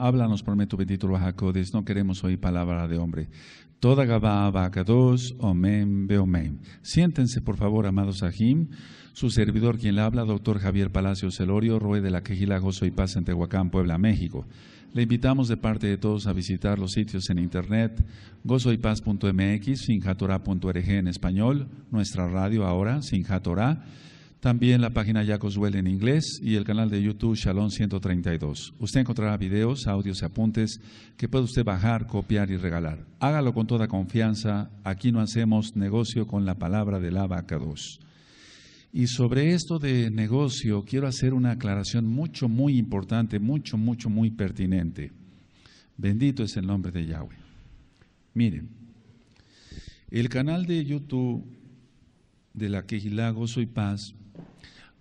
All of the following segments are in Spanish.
háblanos por prometo bendito Hakodes, no queremos oír palabra de hombre. Toda Gabá, Abacados, Omen, Beomen. Siéntense, por favor, amados Ajim. Su servidor, quien le habla, doctor Javier Palacio Celorio, Roe de la Quejila, Gozo y Paz en Tehuacán, Puebla, México. Le invitamos de parte de todos a visitar los sitios en internet gozoypaz.mx, sinjatora.org en español, nuestra radio ahora, sinjatora. También la página Yacoswell en inglés y el canal de YouTube Shalom 132. Usted encontrará videos, audios y apuntes que puede usted bajar, copiar y regalar. Hágalo con toda confianza. Aquí no hacemos negocio con la palabra de la vaca 2. Y sobre esto de negocio, quiero hacer una aclaración mucho, muy importante, mucho, mucho, muy pertinente. Bendito es el nombre de Yahweh. Miren, el canal de YouTube de la Quejilá Soy Paz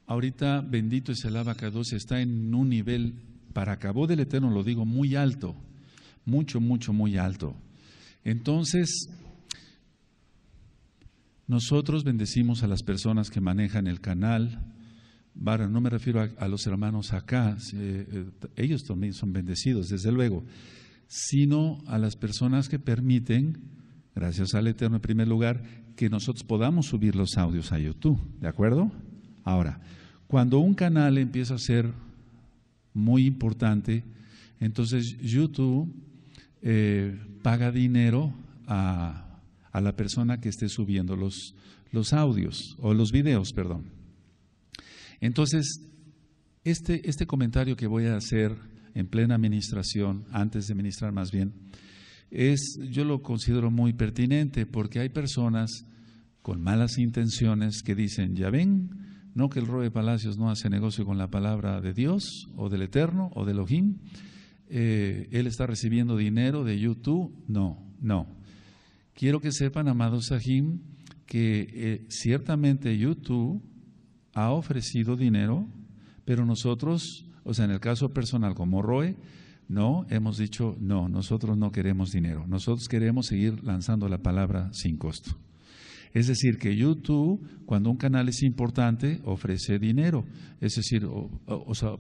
ahorita bendito es el abacados, está en un nivel para acabó del Eterno, lo digo, muy alto, mucho, mucho, muy alto. Entonces, nosotros bendecimos a las personas que manejan el canal. para no me refiero a, los hermanos acá, eh, ellos también son bendecidos, desde luego, sino a las personas que permiten, gracias al Eterno en primer lugar, que nosotros podamos subir los audios a YouTube, ¿de acuerdo? Ahora, cuando un canal empieza a ser muy importante, entonces YouTube eh, paga dinero a, la persona que esté subiendo los, audios o los videos, perdón. Entonces, este, este, comentario que voy a hacer en plena administración, antes de ministrar más bien, es, yo lo considero muy pertinente porque hay personas con malas intenciones que dicen, ya ven, no que el Roe Palacios no hace negocio con la palabra de Dios o del Eterno o del Ojim. Eh, él está recibiendo dinero de YouTube. No, no. Quiero que sepan, amados Sahim, que eh, ciertamente YouTube ha ofrecido dinero, pero nosotros, o sea, en el caso personal como Roe, no, hemos dicho, no, nosotros no queremos dinero, nosotros queremos seguir lanzando la palabra sin costo. Es decir, que YouTube, cuando un canal es importante, ofrece dinero. Es decir, o,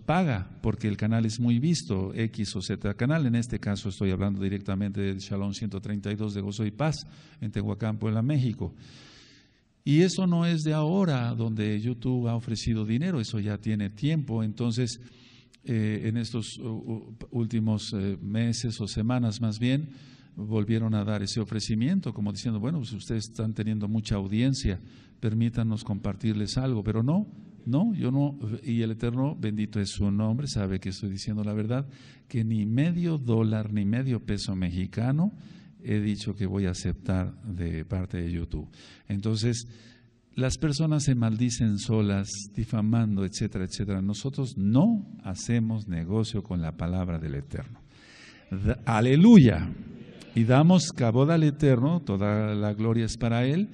paga porque el canal es muy visto, X o Z canal. En este caso estoy hablando directamente del Shalom 132 de Gozo y Paz en Tehuacán, Puebla, México. Y eso no es de ahora donde YouTube ha ofrecido dinero, eso ya tiene tiempo. Entonces, eh, en estos últimos eh, meses o semanas más bien, volvieron a dar ese ofrecimiento, como diciendo, bueno, pues ustedes están teniendo mucha audiencia, permítanos compartirles algo, pero no, no, yo no, y el Eterno, bendito es su nombre, sabe que estoy diciendo la verdad, que ni medio dólar, ni medio peso mexicano he dicho que voy a aceptar de parte de YouTube. Entonces, las personas se maldicen solas, difamando, etcétera, etcétera. Nosotros no hacemos negocio con la palabra del Eterno. Aleluya y damos cabod al Eterno, toda la gloria es para Él,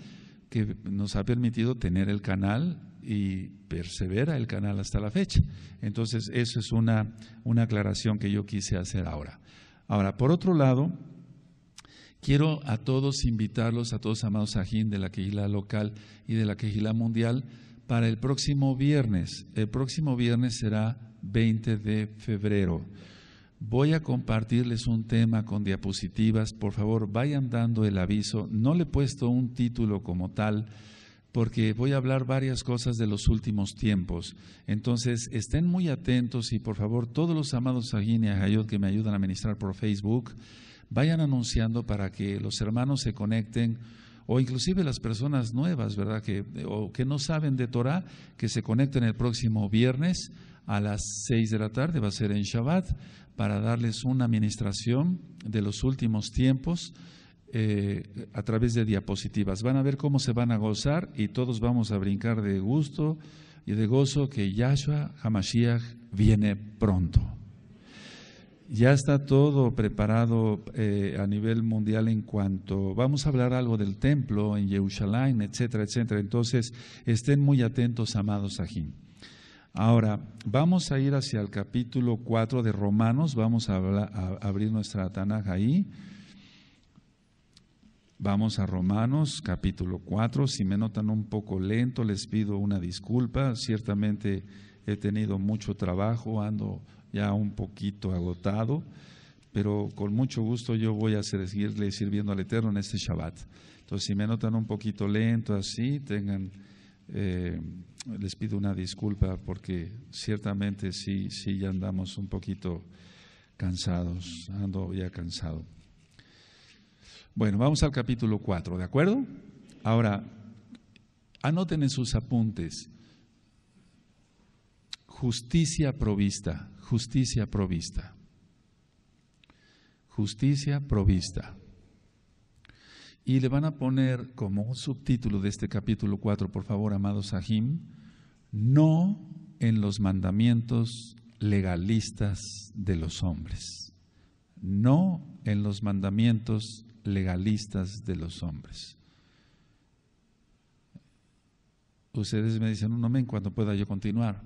que nos ha permitido tener el canal y persevera el canal hasta la fecha. Entonces, eso es una, aclaración que yo quise hacer ahora. Ahora, por otro lado, quiero a todos invitarlos, a todos amados ajín de la quejila local y de la quejila mundial, para el próximo viernes. El próximo viernes será 20 de febrero. Voy a compartirles un tema con diapositivas. Por favor, vayan dando el aviso. No le he puesto un título como tal porque voy a hablar varias cosas de los últimos tiempos. Entonces, estén muy atentos y por favor, todos los amados Sagin y Ajayot que me ayudan a ministrar por Facebook, vayan anunciando para que los hermanos se conecten o inclusive las personas nuevas, ¿verdad? Que, o que no saben de Torah, que se conecten el próximo viernes a las 6 de la tarde, va a ser en Shabbat para darles una administración de los últimos tiempos eh, a través de diapositivas. Van a ver cómo se van a gozar y todos vamos a brincar de gusto y de gozo que Yahshua Hamashiach viene pronto. Ya está todo preparado eh, a nivel mundial en cuanto vamos a hablar algo del templo en Jerusalén, etcétera, etcétera. Entonces, estén muy atentos, amados Ajim. Ahora, vamos a ir hacia el capítulo 4 de Romanos, vamos a, abrir nuestra Tanaj ahí. Vamos a Romanos capítulo 4. Si me notan un poco lento, les pido una disculpa. Ciertamente he tenido mucho trabajo, ando ya un poquito agotado, pero con mucho gusto yo voy a seguirle sirviendo al Eterno en este Shabbat. Entonces, si me notan un poquito lento así, tengan eh, les pido una disculpa porque ciertamente sí, sí ya andamos un poquito cansados, ando ya cansado. Bueno, vamos al capítulo 4, ¿de acuerdo? Ahora, anoten en sus apuntes, justicia provista, justicia provista, justicia provista. Y le van a poner como un subtítulo de este capítulo 4, por favor, amado Sahim, no en los mandamientos legalistas de los hombres. No en los mandamientos legalistas de los hombres. Ustedes me dicen un amén cuando pueda yo continuar.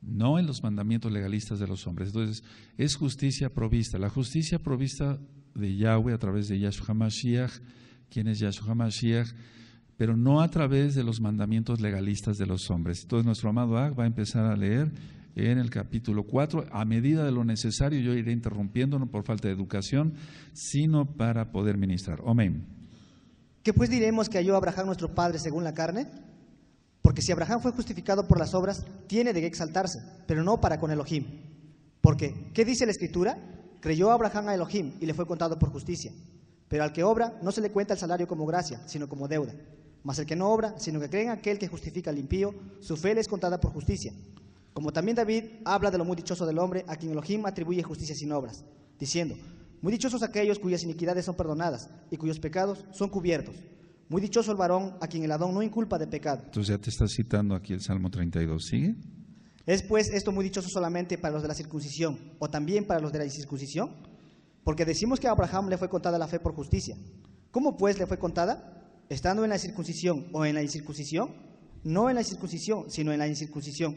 No en los mandamientos legalistas de los hombres. Entonces, es justicia provista. La justicia provista de Yahweh a través de Yahshua Mashiach, quien es Yahshua Mashiach, pero no a través de los mandamientos legalistas de los hombres. Entonces nuestro amado Ag va a empezar a leer en el capítulo 4, a medida de lo necesario, yo iré interrumpiéndolo por falta de educación, sino para poder ministrar. Amén. ¿Qué pues diremos que halló Abraham nuestro padre según la carne? Porque si Abraham fue justificado por las obras, tiene de que exaltarse, pero no para con Elohim. Porque, ¿qué dice la Escritura? Creyó Abraham a Elohim y le fue contado por justicia. Pero al que obra no se le cuenta el salario como gracia, sino como deuda. Mas el que no obra, sino que cree en aquel que justifica al impío, su fe le es contada por justicia. Como también David habla de lo muy dichoso del hombre, a quien Elohim atribuye justicia sin obras, diciendo, muy dichosos aquellos cuyas iniquidades son perdonadas y cuyos pecados son cubiertos. Muy dichoso el varón a quien el Adón no inculpa de pecado. Entonces ya te está citando aquí el Salmo 32. ¿Sigue? ¿Es pues esto muy dichoso solamente para los de la circuncisión o también para los de la incircuncisión? Porque decimos que a Abraham le fue contada la fe por justicia. ¿Cómo pues le fue contada? ¿Estando en la circuncisión o en la incircuncisión? No en la circuncisión, sino en la incircuncisión.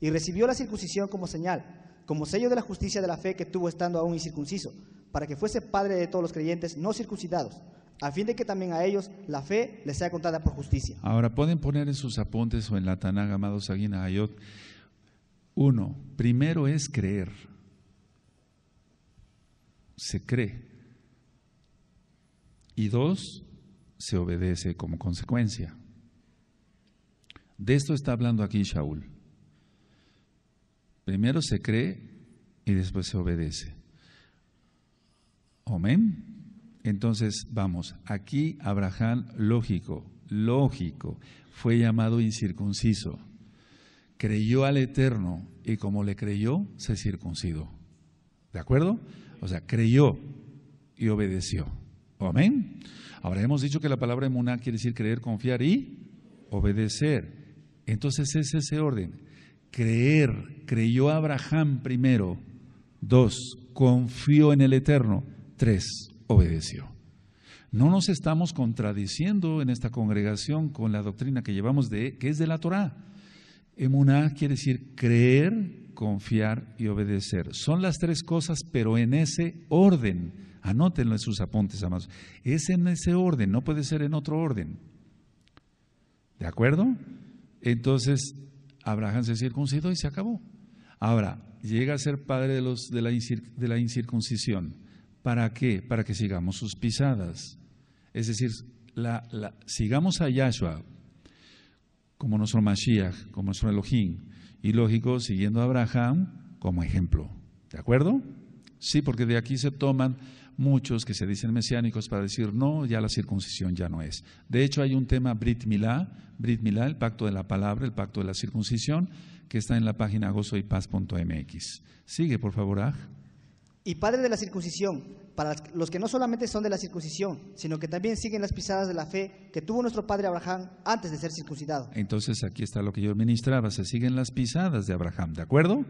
Y recibió la circuncisión como señal, como sello de la justicia de la fe que tuvo estando aún incircunciso, para que fuese padre de todos los creyentes no circuncidados, a fin de que también a ellos la fe les sea contada por justicia. Ahora pueden poner en sus apuntes o en la Tanag, amados Aguina Ayot uno, primero es creer. Se cree. Y dos, se obedece como consecuencia. De esto está hablando aquí Shaul. Primero se cree y después se obedece. Amén. Entonces, vamos, aquí Abraham, lógico, lógico, fue llamado incircunciso. Creyó al Eterno y como le creyó, se circuncidó. ¿De acuerdo? O sea, creyó y obedeció. Amén. Ahora hemos dicho que la palabra emuná quiere decir creer, confiar y obedecer. Entonces es ese orden. Creer, creyó Abraham primero. Dos, confió en el Eterno. Tres, obedeció. No nos estamos contradiciendo en esta congregación con la doctrina que llevamos de que es de la Torá. Emuná quiere decir creer, confiar y obedecer. Son las tres cosas, pero en ese orden. Anótenlo en sus apuntes, amados. Es en ese orden, no puede ser en otro orden. ¿De acuerdo? Entonces, Abraham se circuncidó y se acabó. Ahora, llega a ser padre de, los, de, la, incircuncisión. ¿Para qué? Para que sigamos sus pisadas. Es decir, sigamos a Yahshua, como nuestro Mashiach, como nuestro Elohim. Y lógico, siguiendo a Abraham como ejemplo. ¿De acuerdo? Sí, porque de aquí se toman muchos que se dicen mesiánicos para decir, no, ya la circuncisión ya no es. De hecho, hay un tema Brit Milá, Brit Milá, el pacto de la palabra, el pacto de la circuncisión, que está en la página gozoypaz.mx. Sigue, por favor, Aj y padre de la circuncisión, para los que no solamente son de la circuncisión, sino que también siguen las pisadas de la fe que tuvo nuestro padre Abraham antes de ser circuncidado. Entonces aquí está lo que yo ministraba, se siguen las pisadas de Abraham, ¿de acuerdo?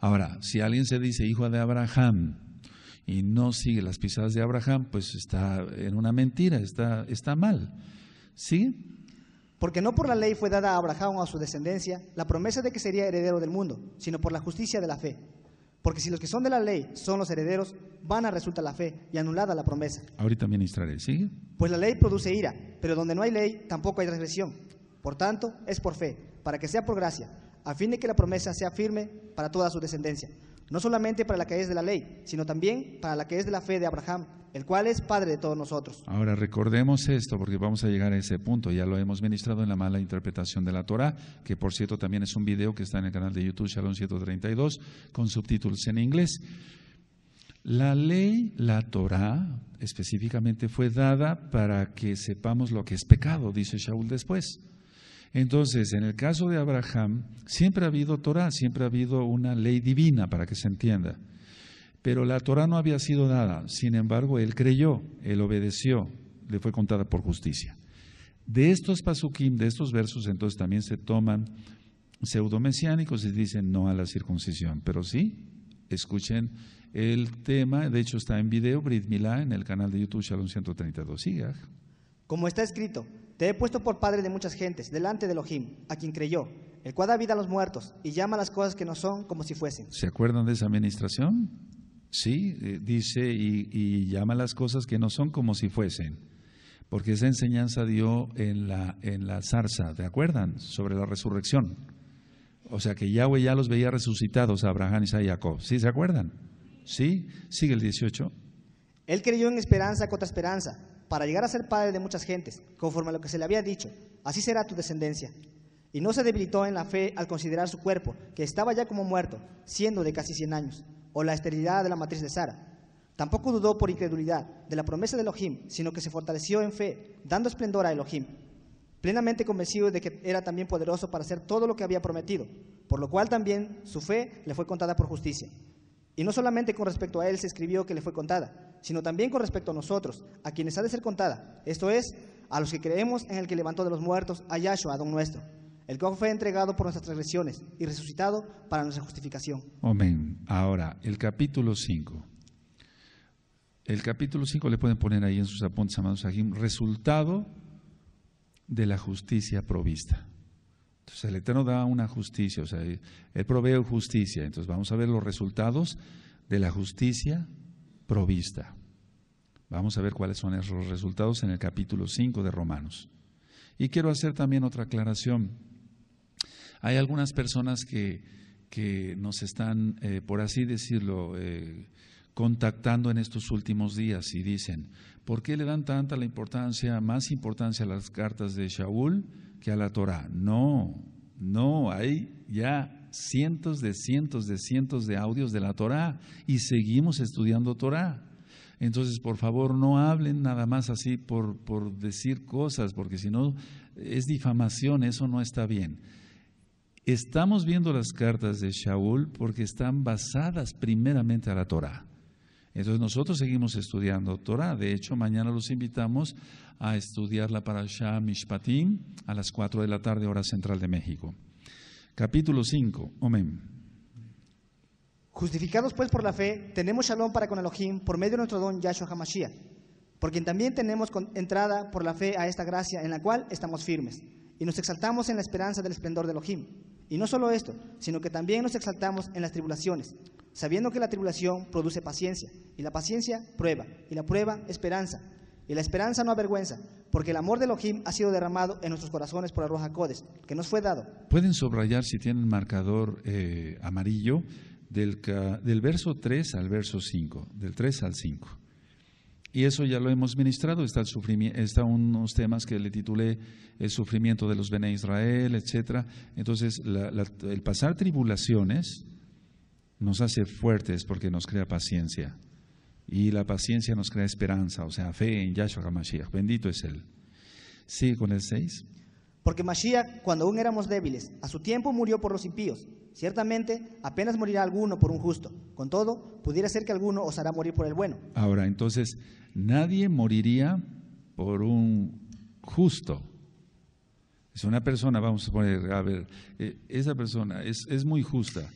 Ahora, si alguien se dice hijo de Abraham y no sigue las pisadas de Abraham, pues está en una mentira, está, está mal. ¿Sigue? Porque no por la ley fue dada a Abraham o a su descendencia la promesa de que sería heredero del mundo, sino por la justicia de la fe. Porque si los que son de la ley son los herederos, van a resulta la fe y anulada la promesa. Ahorita ministraré, ¿sigue? Pues la ley produce ira, pero donde no hay ley tampoco hay transgresión. Por tanto, es por fe, para que sea por gracia, a fin de que la promesa sea firme para toda su descendencia no solamente para la que es de la ley, sino también para la que es de la fe de Abraham, el cual es Padre de todos nosotros. Ahora recordemos esto, porque vamos a llegar a ese punto, ya lo hemos ministrado en la mala interpretación de la Torah, que por cierto también es un video que está en el canal de YouTube Shalom 132, con subtítulos en inglés. La ley, la Torah, específicamente fue dada para que sepamos lo que es pecado, dice Shaul después. Entonces, en el caso de Abraham, siempre ha habido Torah, siempre ha habido una ley divina, para que se entienda. Pero la Torah no había sido nada, sin embargo, él creyó, él obedeció, le fue contada por justicia. De estos pasukim, de estos versos, entonces también se toman pseudomesiánicos y dicen no a la circuncisión, pero sí, escuchen el tema, de hecho está en video, Brit Milá, en el canal de YouTube Shalom 132. Siga. Como está escrito, te he puesto por padre de muchas gentes, delante de Elohim, a quien creyó, el cual da vida a los muertos y llama las cosas que no son como si fuesen. ¿Se acuerdan de esa administración? Sí, eh, dice, y, llama las cosas que no son como si fuesen. Porque esa enseñanza dio en la, en la zarza, ¿te acuerdan? Sobre la resurrección. O sea que Yahweh ya los veía resucitados a Abraham, y y Jacob. ¿Sí se acuerdan? Sí, sigue el 18. Él creyó en esperanza contra esperanza para llegar a ser padre de muchas gentes, conforme a lo que se le había dicho, así será tu descendencia. Y no se debilitó en la fe al considerar su cuerpo, que estaba ya como muerto, siendo de casi 100 años, o la esterilidad de la matriz de Sara. Tampoco dudó por incredulidad de la promesa de Elohim, sino que se fortaleció en fe, dando esplendor a Elohim, plenamente convencido de que era también poderoso para hacer todo lo que había prometido, por lo cual también su fe le fue contada por justicia. Y no solamente con respecto a él se escribió que le fue contada, sino también con respecto a nosotros, a quienes ha de ser contada, esto es, a los que creemos en el que levantó de los muertos a Yahshua, don nuestro, el cual fue entregado por nuestras transgresiones y resucitado para nuestra justificación. Amén. Ahora, el capítulo 5. El capítulo 5 le pueden poner ahí en sus apuntes, amados Resultado de la justicia provista. Entonces el Eterno da una justicia, o sea, Él provee justicia. Entonces vamos a ver los resultados de la justicia provista. Vamos a ver cuáles son esos resultados en el capítulo 5 de Romanos. Y quiero hacer también otra aclaración. Hay algunas personas que, nos están, eh, por así decirlo, eh, contactando en estos últimos días y dicen, ¿por qué le dan tanta la importancia, más importancia a las cartas de Shaul que a la Torah. No, no, hay ya cientos de cientos de cientos de audios de la Torah y seguimos estudiando Torah. Entonces, por favor, no hablen nada más así por, decir cosas, porque si no es difamación, eso no está bien. Estamos viendo las cartas de Shaul porque están basadas primeramente a la Torah. Entonces nosotros seguimos estudiando Torah. De hecho, mañana los invitamos a estudiar la Parashah Mishpatim a las 4 de la tarde, hora central de México. Capítulo 5. Amén. Justificados pues por la fe, tenemos shalom para con Elohim por medio de nuestro don yasho Hamashia, por quien también tenemos entrada por la fe a esta gracia en la cual estamos firmes y nos exaltamos en la esperanza del esplendor de Elohim. Y no solo esto, sino que también nos exaltamos en las tribulaciones sabiendo que la tribulación produce paciencia, y la paciencia prueba, y la prueba esperanza, y la esperanza no avergüenza, porque el amor de Elohim ha sido derramado en nuestros corazones por Arroja Roja Codes, que nos fue dado. Pueden subrayar si tienen marcador eh, amarillo del, del verso 3 al verso 5, del 3 al 5. Y eso ya lo hemos ministrado, está, el está unos temas que le titulé El sufrimiento de los Bene Israel, etc. Entonces, el pasar tribulaciones nos hace fuertes porque nos crea paciencia. Y la paciencia nos crea esperanza, o sea, fe en Yahshua HaMashiach. Bendito es Él. Sigue con el 6. Porque Mashiach, cuando aún éramos débiles, a su tiempo murió por los impíos. Ciertamente, apenas morirá alguno por un justo. Con todo, pudiera ser que alguno os hará morir por el bueno. Ahora, entonces, nadie moriría por un justo. Es una persona, vamos a poner, a ver, eh, esa persona es muy justa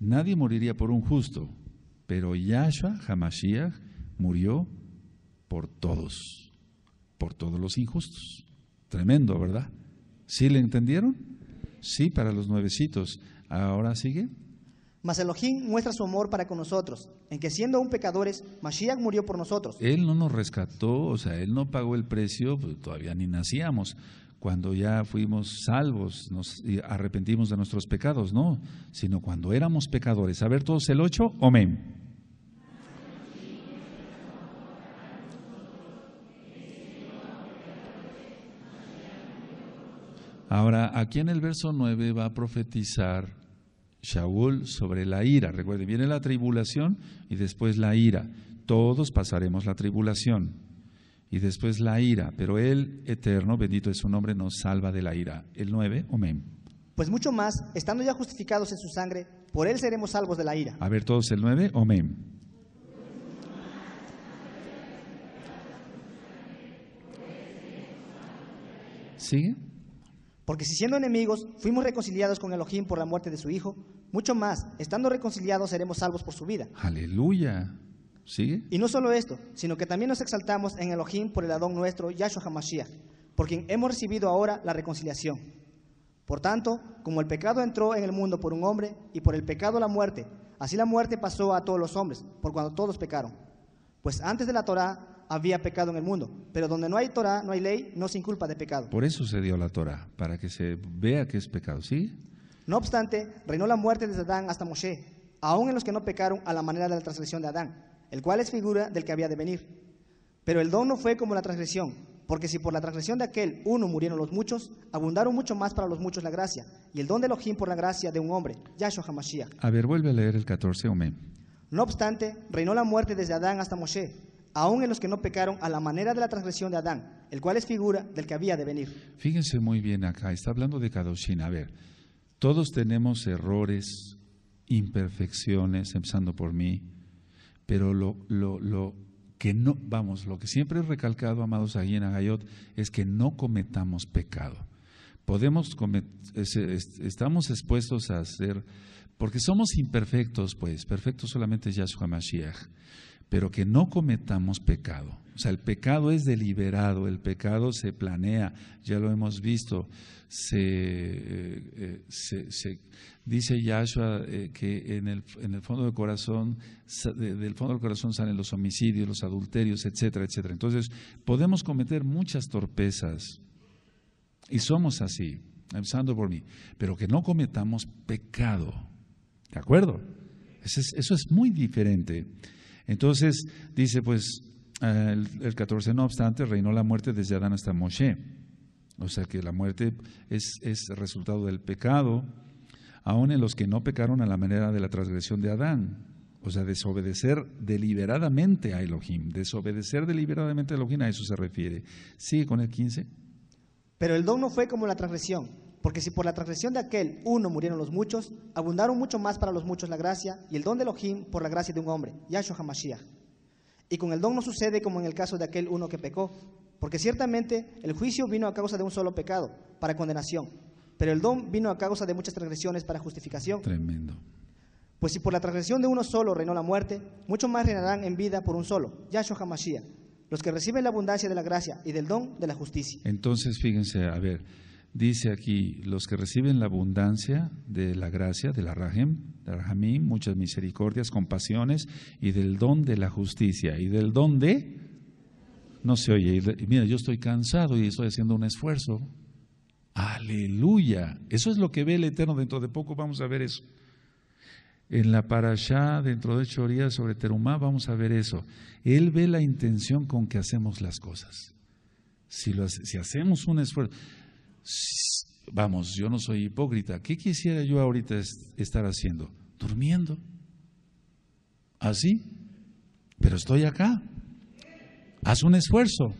Nadie moriría por un justo, pero Yahshua Hamashiach murió por todos, por todos los injustos. Tremendo, ¿verdad? ¿Sí le entendieron? Sí, para los nuevecitos. Ahora sigue. Mas Elohim muestra su amor para con nosotros, en que siendo un pecadores, Mashiach murió por nosotros. Él no nos rescató, o sea, Él no pagó el precio, pues, todavía ni nacíamos, cuando ya fuimos salvos, nos arrepentimos de nuestros pecados, no, sino cuando éramos pecadores. A ver todos el 8, amén. Ahora, aquí en el verso 9 va a profetizar Shaul sobre la ira. Recuerden, viene la tribulación y después la ira. Todos pasaremos la tribulación y después la ira, pero Él eterno, bendito es su nombre, nos salva de la ira. El 9, amén. Pues mucho más, estando ya justificados en su sangre, por Él seremos salvos de la ira. A ver todos el 9, amén. ¿Sigue? Porque si siendo enemigos fuimos reconciliados con Elohim por la muerte de su Hijo, mucho más, estando reconciliados seremos salvos por su vida. Aleluya. Y no solo esto, sino que también nos exaltamos en Elohim por el Adón nuestro, Yahshua HaMashiach, por quien hemos recibido ahora la reconciliación. Por tanto, como el pecado entró en el mundo por un hombre y por el pecado la muerte, así la muerte pasó a todos los hombres, por cuando todos pecaron. Pues antes de la Torá había pecado en el mundo, pero donde no hay Torá, no hay ley, no sin culpa de pecado. Por eso se dio la Torá, para que se vea que es pecado, ¿sí? No obstante, reinó la muerte desde Adán hasta Moshe, aún en los que no pecaron a la manera de la transgresión de Adán el cual es figura del que había de venir. Pero el don no fue como la transgresión, porque si por la transgresión de aquel uno murieron los muchos, abundaron mucho más para los muchos la gracia, y el don de Elohim por la gracia de un hombre, Yahshua HaMashiach. A ver, vuelve a leer el 14, Omen. No obstante, reinó la muerte desde Adán hasta Moshe, aún en los que no pecaron a la manera de la transgresión de Adán, el cual es figura del que había de venir. Fíjense muy bien acá, está hablando de Kadoshin. A ver, todos tenemos errores, imperfecciones, empezando por mí, pero lo, lo, lo que no, vamos, lo que siempre he recalcado, amados aquí en Agayot, es que no cometamos pecado. Podemos estamos expuestos a hacer, porque somos imperfectos, pues, perfecto solamente es Yahshua Mashiach pero que no cometamos pecado. O sea, el pecado es deliberado, el pecado se planea, ya lo hemos visto. Se, eh, eh, se, dice Yahshua eh, que en el, fondo del corazón, del fondo del corazón salen los homicidios, los adulterios, etcétera, etcétera. Entonces, podemos cometer muchas torpezas y somos así, empezando por mí, pero que no cometamos pecado. ¿De acuerdo? eso es muy diferente. Entonces dice pues ah, el, 14, no obstante, reinó la muerte desde Adán hasta Moshe. O sea que la muerte es, es resultado del pecado, aun en los que no pecaron a la manera de la transgresión de Adán. O sea, desobedecer deliberadamente a Elohim. Desobedecer deliberadamente a Elohim, a eso se refiere. ¿Sigue con el 15? Pero el don no fue como la transgresión porque si por la transgresión de aquel uno murieron los muchos, abundaron mucho más para los muchos la gracia y el don de Elohim por la gracia de un hombre, Yahshua HaMashiach. Y con el don no sucede como en el caso de aquel uno que pecó, porque ciertamente el juicio vino a causa de un solo pecado, para condenación, pero el don vino a causa de muchas transgresiones para justificación. Tremendo. Pues si por la transgresión de uno solo reinó la muerte, mucho más reinarán en vida por un solo, Yahshua HaMashiach, los que reciben la abundancia de la gracia y del don de la justicia. Entonces, fíjense, a ver, Dice aquí, los que reciben la abundancia de la gracia, de la Rahem, de la muchas misericordias, compasiones y del don de la justicia. ¿Y del don de? No se oye. mira, yo estoy cansado y estoy haciendo un esfuerzo. Aleluya. Eso es lo que ve el Eterno. Dentro de poco vamos a ver eso. En la parashá, dentro de Choría sobre Terumá, vamos a ver eso. Él ve la intención con que hacemos las cosas. si hacemos un esfuerzo. Vamos, yo no soy hipócrita. ¿Qué quisiera yo ahorita estar haciendo? Durmiendo. Así. Pero estoy acá. Haz un esfuerzo.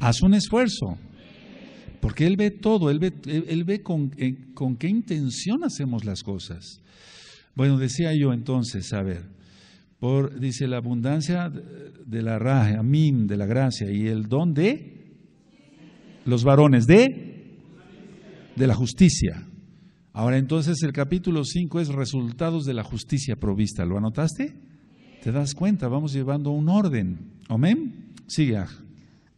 Haz un esfuerzo. Porque Él ve todo, Él ve, él ve eh, con, qué intención hacemos las cosas. Bueno, decía yo entonces, a ver, por, dice la abundancia de la raja, amín, de la gracia y el don de los varones de de la justicia. Ahora entonces el capítulo 5 es resultados de la justicia provista. ¿Lo anotaste? Te das cuenta, vamos llevando un orden. Amén. Sigue.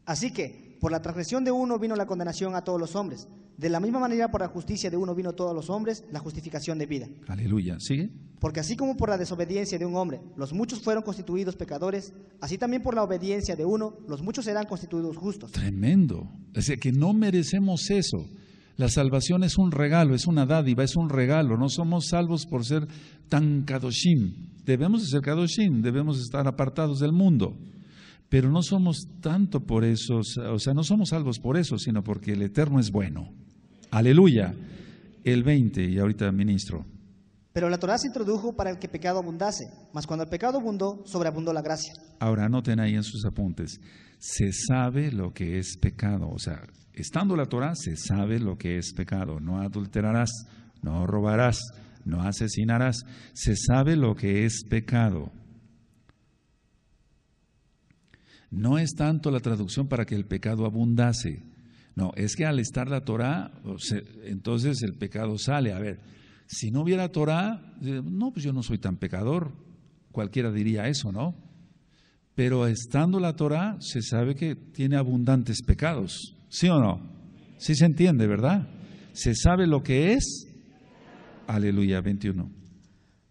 Así que por la transgresión de uno vino la condenación a todos los hombres. De la misma manera por la justicia de uno vino a todos los hombres la justificación de vida. Aleluya. Sigue. Porque así como por la desobediencia de un hombre los muchos fueron constituidos pecadores, así también por la obediencia de uno los muchos serán constituidos justos. Tremendo. Es decir, que no merecemos eso. La salvación es un regalo, es una dádiva, es un regalo. No somos salvos por ser tan kadoshim. Debemos ser kadoshim, debemos estar apartados del mundo. Pero no somos tanto por eso, o sea, no somos salvos por eso, sino porque el Eterno es bueno. Aleluya. El 20, y ahorita ministro. Pero la Torá se introdujo para el pecado abundase, mas cuando el pecado abundó, sobreabundó la gracia. Ahora anoten ahí en sus apuntes, se sabe lo que es pecado, o sea, Estando la Torah se sabe lo que es pecado. No adulterarás, no robarás, no asesinarás. Se sabe lo que es pecado. No es tanto la traducción para que el pecado abundase. No, es que al estar la Torah, entonces el pecado sale. A ver, si no hubiera Torah, no, pues yo no soy tan pecador. Cualquiera diría eso, ¿no? Pero estando la Torah, se sabe que tiene abundantes pecados. ¿Sí o no? Sí se entiende, ¿verdad? Se sabe lo que es. Aleluya 21.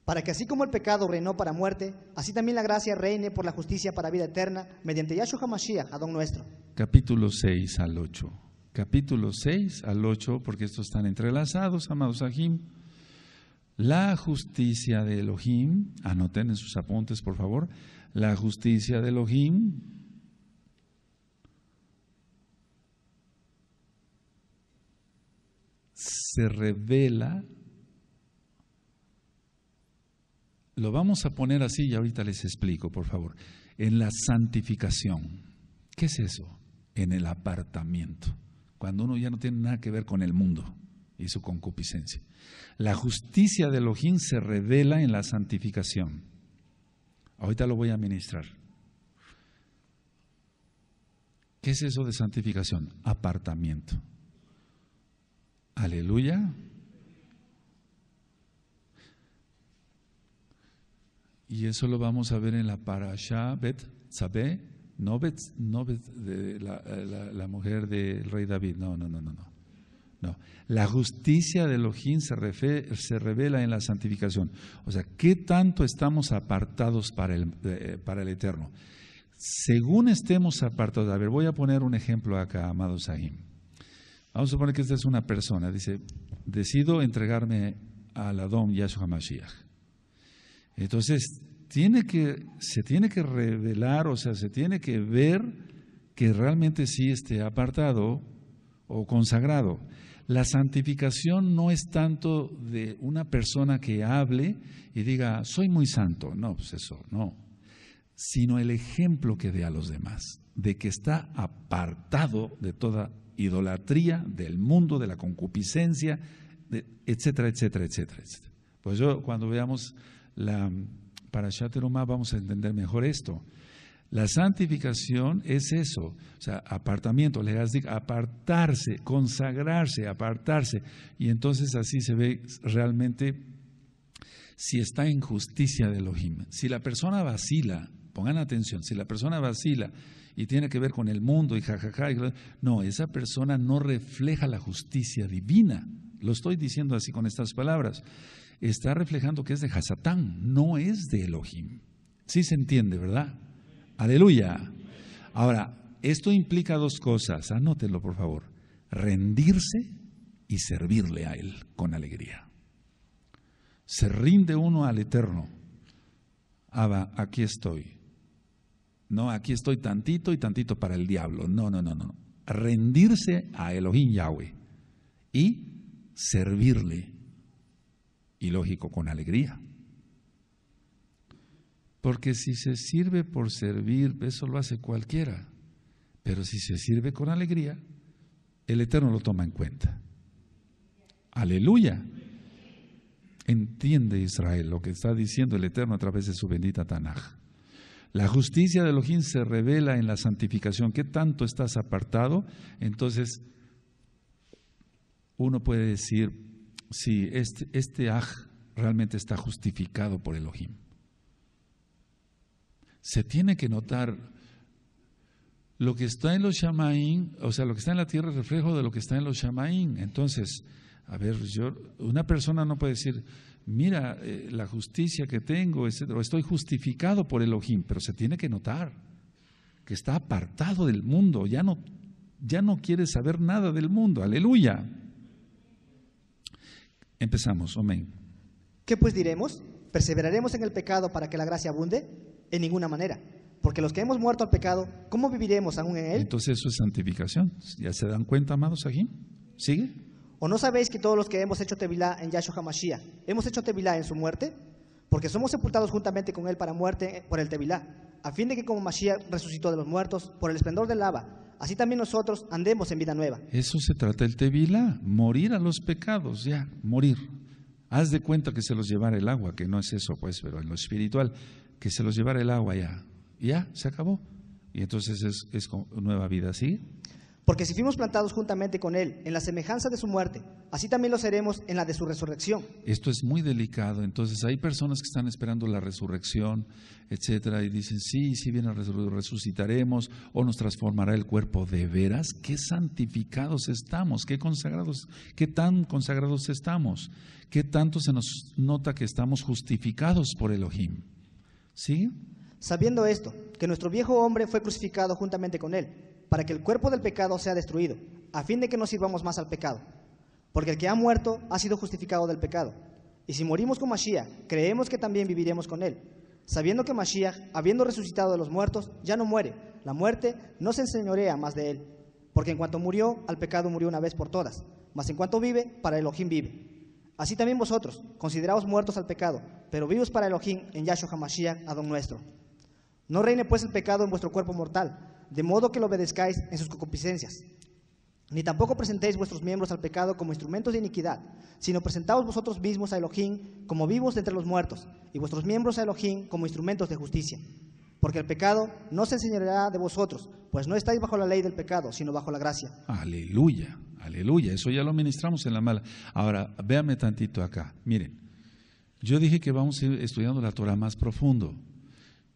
Para que así como el pecado reinó para muerte, así también la gracia reine por la justicia para vida eterna, mediante Yahshua Mashiach, Adón nuestro. Capítulo 6 al 8. Capítulo 6 al 8, porque estos están entrelazados, amados Ajim. La justicia de Elohim, anoten en sus apuntes, por favor. La justicia de Elohim se revela, lo vamos a poner así y ahorita les explico, por favor, en la santificación. ¿Qué es eso? En el apartamiento, cuando uno ya no tiene nada que ver con el mundo y su concupiscencia. La justicia de Elohim se revela en la santificación. Ahorita lo voy a ministrar. ¿Qué es eso de santificación? Apartamiento. Aleluya. Y eso lo vamos a ver en la parasha Bet Sabé, no Bet, no la, mujer del rey David, no, no, no, no, no. la justicia de Elohim se, se revela en la santificación. O sea, ¿qué tanto estamos apartados para el, eh, para el Eterno? Según estemos apartados, a ver, voy a poner un ejemplo acá, amados Sahim. Vamos a suponer que esta es una persona, dice, decido entregarme al Adón Yahshua Mashiach. Entonces, tiene que, se tiene que revelar, o sea, se tiene que ver que realmente sí esté apartado o consagrado. La santificación no es tanto de una persona que hable y diga, soy muy santo. No, pues eso, no. Sino el ejemplo que dé a los demás, de que está apartado de toda idolatría, del mundo, de la concupiscencia, etcétera, etcétera, etcétera, etcétera. Pues yo, cuando veamos la Parashat vamos a entender mejor esto. La santificación es eso, o sea, apartamiento, apartarse, consagrarse, apartarse. Y entonces así se ve realmente si está en justicia de Elohim. Si la persona vacila, pongan atención, si la persona vacila y tiene que ver con el mundo y jajaja. No, esa persona no refleja la justicia divina. Lo estoy diciendo así con estas palabras. Está reflejando que es de Hasatán, no es de Elohim. Sí se entiende, ¿verdad? Aleluya. Ahora, esto implica dos cosas. Anótelo, por favor. Rendirse y servirle a Él con alegría. Se rinde uno al Eterno. Abba, aquí estoy no, aquí estoy tantito y tantito para el diablo. No, no, no, no. Rendirse a Elohim Yahweh y servirle. Y lógico, con alegría. Porque si se sirve por servir, eso lo hace cualquiera. Pero si se sirve con alegría, el Eterno lo toma en cuenta. Aleluya. Entiende Israel lo que está diciendo el Eterno a través de su bendita Tanaj. La justicia de Elohim se revela en la santificación. ¿Qué tanto estás apartado? Entonces, uno puede decir si este, este aj realmente está justificado por Elohim. Se tiene que notar lo que está en los Shamaín, o sea, lo que está en la tierra es reflejo de lo que está en los Shamaín. Entonces, a ver, yo, una persona no puede decir, mira eh, la justicia que tengo, etcétera. Estoy justificado por el Elohim, pero se tiene que notar que está apartado del mundo, ya no, ya no quiere saber nada del mundo. Aleluya. Empezamos, amén. ¿Qué pues diremos? ¿Perseveraremos en el pecado para que la gracia abunde? En ninguna manera. Porque los que hemos muerto al pecado, ¿cómo viviremos aún en él? Entonces eso es santificación. ¿Ya se dan cuenta, amados, aquí? ¿Sigue? ¿O no sabéis que todos los que hemos hecho Tevilá en Yahshua HaMashiach, hemos hecho Tevilá en su muerte? Porque somos sepultados juntamente con él para muerte eh, por el Tevilá, a fin de que como Mashiach resucitó de los muertos por el esplendor del lava, así también nosotros andemos en vida nueva. Eso se trata el Tevilá, morir a los pecados, ya, morir. Haz de cuenta que se los llevara el agua, que no es eso, pues, pero en lo espiritual, que se los llevara el agua ya, ya, se acabó. Y entonces es, es nueva vida, ¿sí? Porque si fuimos plantados juntamente con Él en la semejanza de su muerte, así también lo seremos en la de su resurrección. Esto es muy delicado. Entonces hay personas que están esperando la resurrección, etcétera, y dicen, sí, sí bien resucitaremos o nos transformará el cuerpo. ¿De veras? ¿Qué santificados estamos? ¿Qué consagrados? ¿Qué tan consagrados estamos? ¿Qué tanto se nos nota que estamos justificados por Elohim? ¿Sí? Sabiendo esto, que nuestro viejo hombre fue crucificado juntamente con Él para que el cuerpo del pecado sea destruido, a fin de que no sirvamos más al pecado. Porque el que ha muerto ha sido justificado del pecado. Y si morimos con Mashiach, creemos que también viviremos con él, sabiendo que Mashiach, habiendo resucitado de los muertos, ya no muere. La muerte no se enseñorea más de él. Porque en cuanto murió, al pecado murió una vez por todas. Mas en cuanto vive, para Elohim vive. Así también vosotros, consideraos muertos al pecado, pero vivos para Elohim en Yahshua Mashiach, Adón nuestro. No reine pues el pecado en vuestro cuerpo mortal de modo que lo obedezcáis en sus concupiscencias. Ni tampoco presentéis vuestros miembros al pecado como instrumentos de iniquidad, sino presentaos vosotros mismos a Elohim como vivos entre los muertos, y vuestros miembros a Elohim como instrumentos de justicia. Porque el pecado no se enseñará de vosotros, pues no estáis bajo la ley del pecado, sino bajo la gracia. Aleluya, aleluya. Eso ya lo ministramos en la mala. Ahora, véame tantito acá. Miren, yo dije que vamos a ir estudiando la Torah más profundo.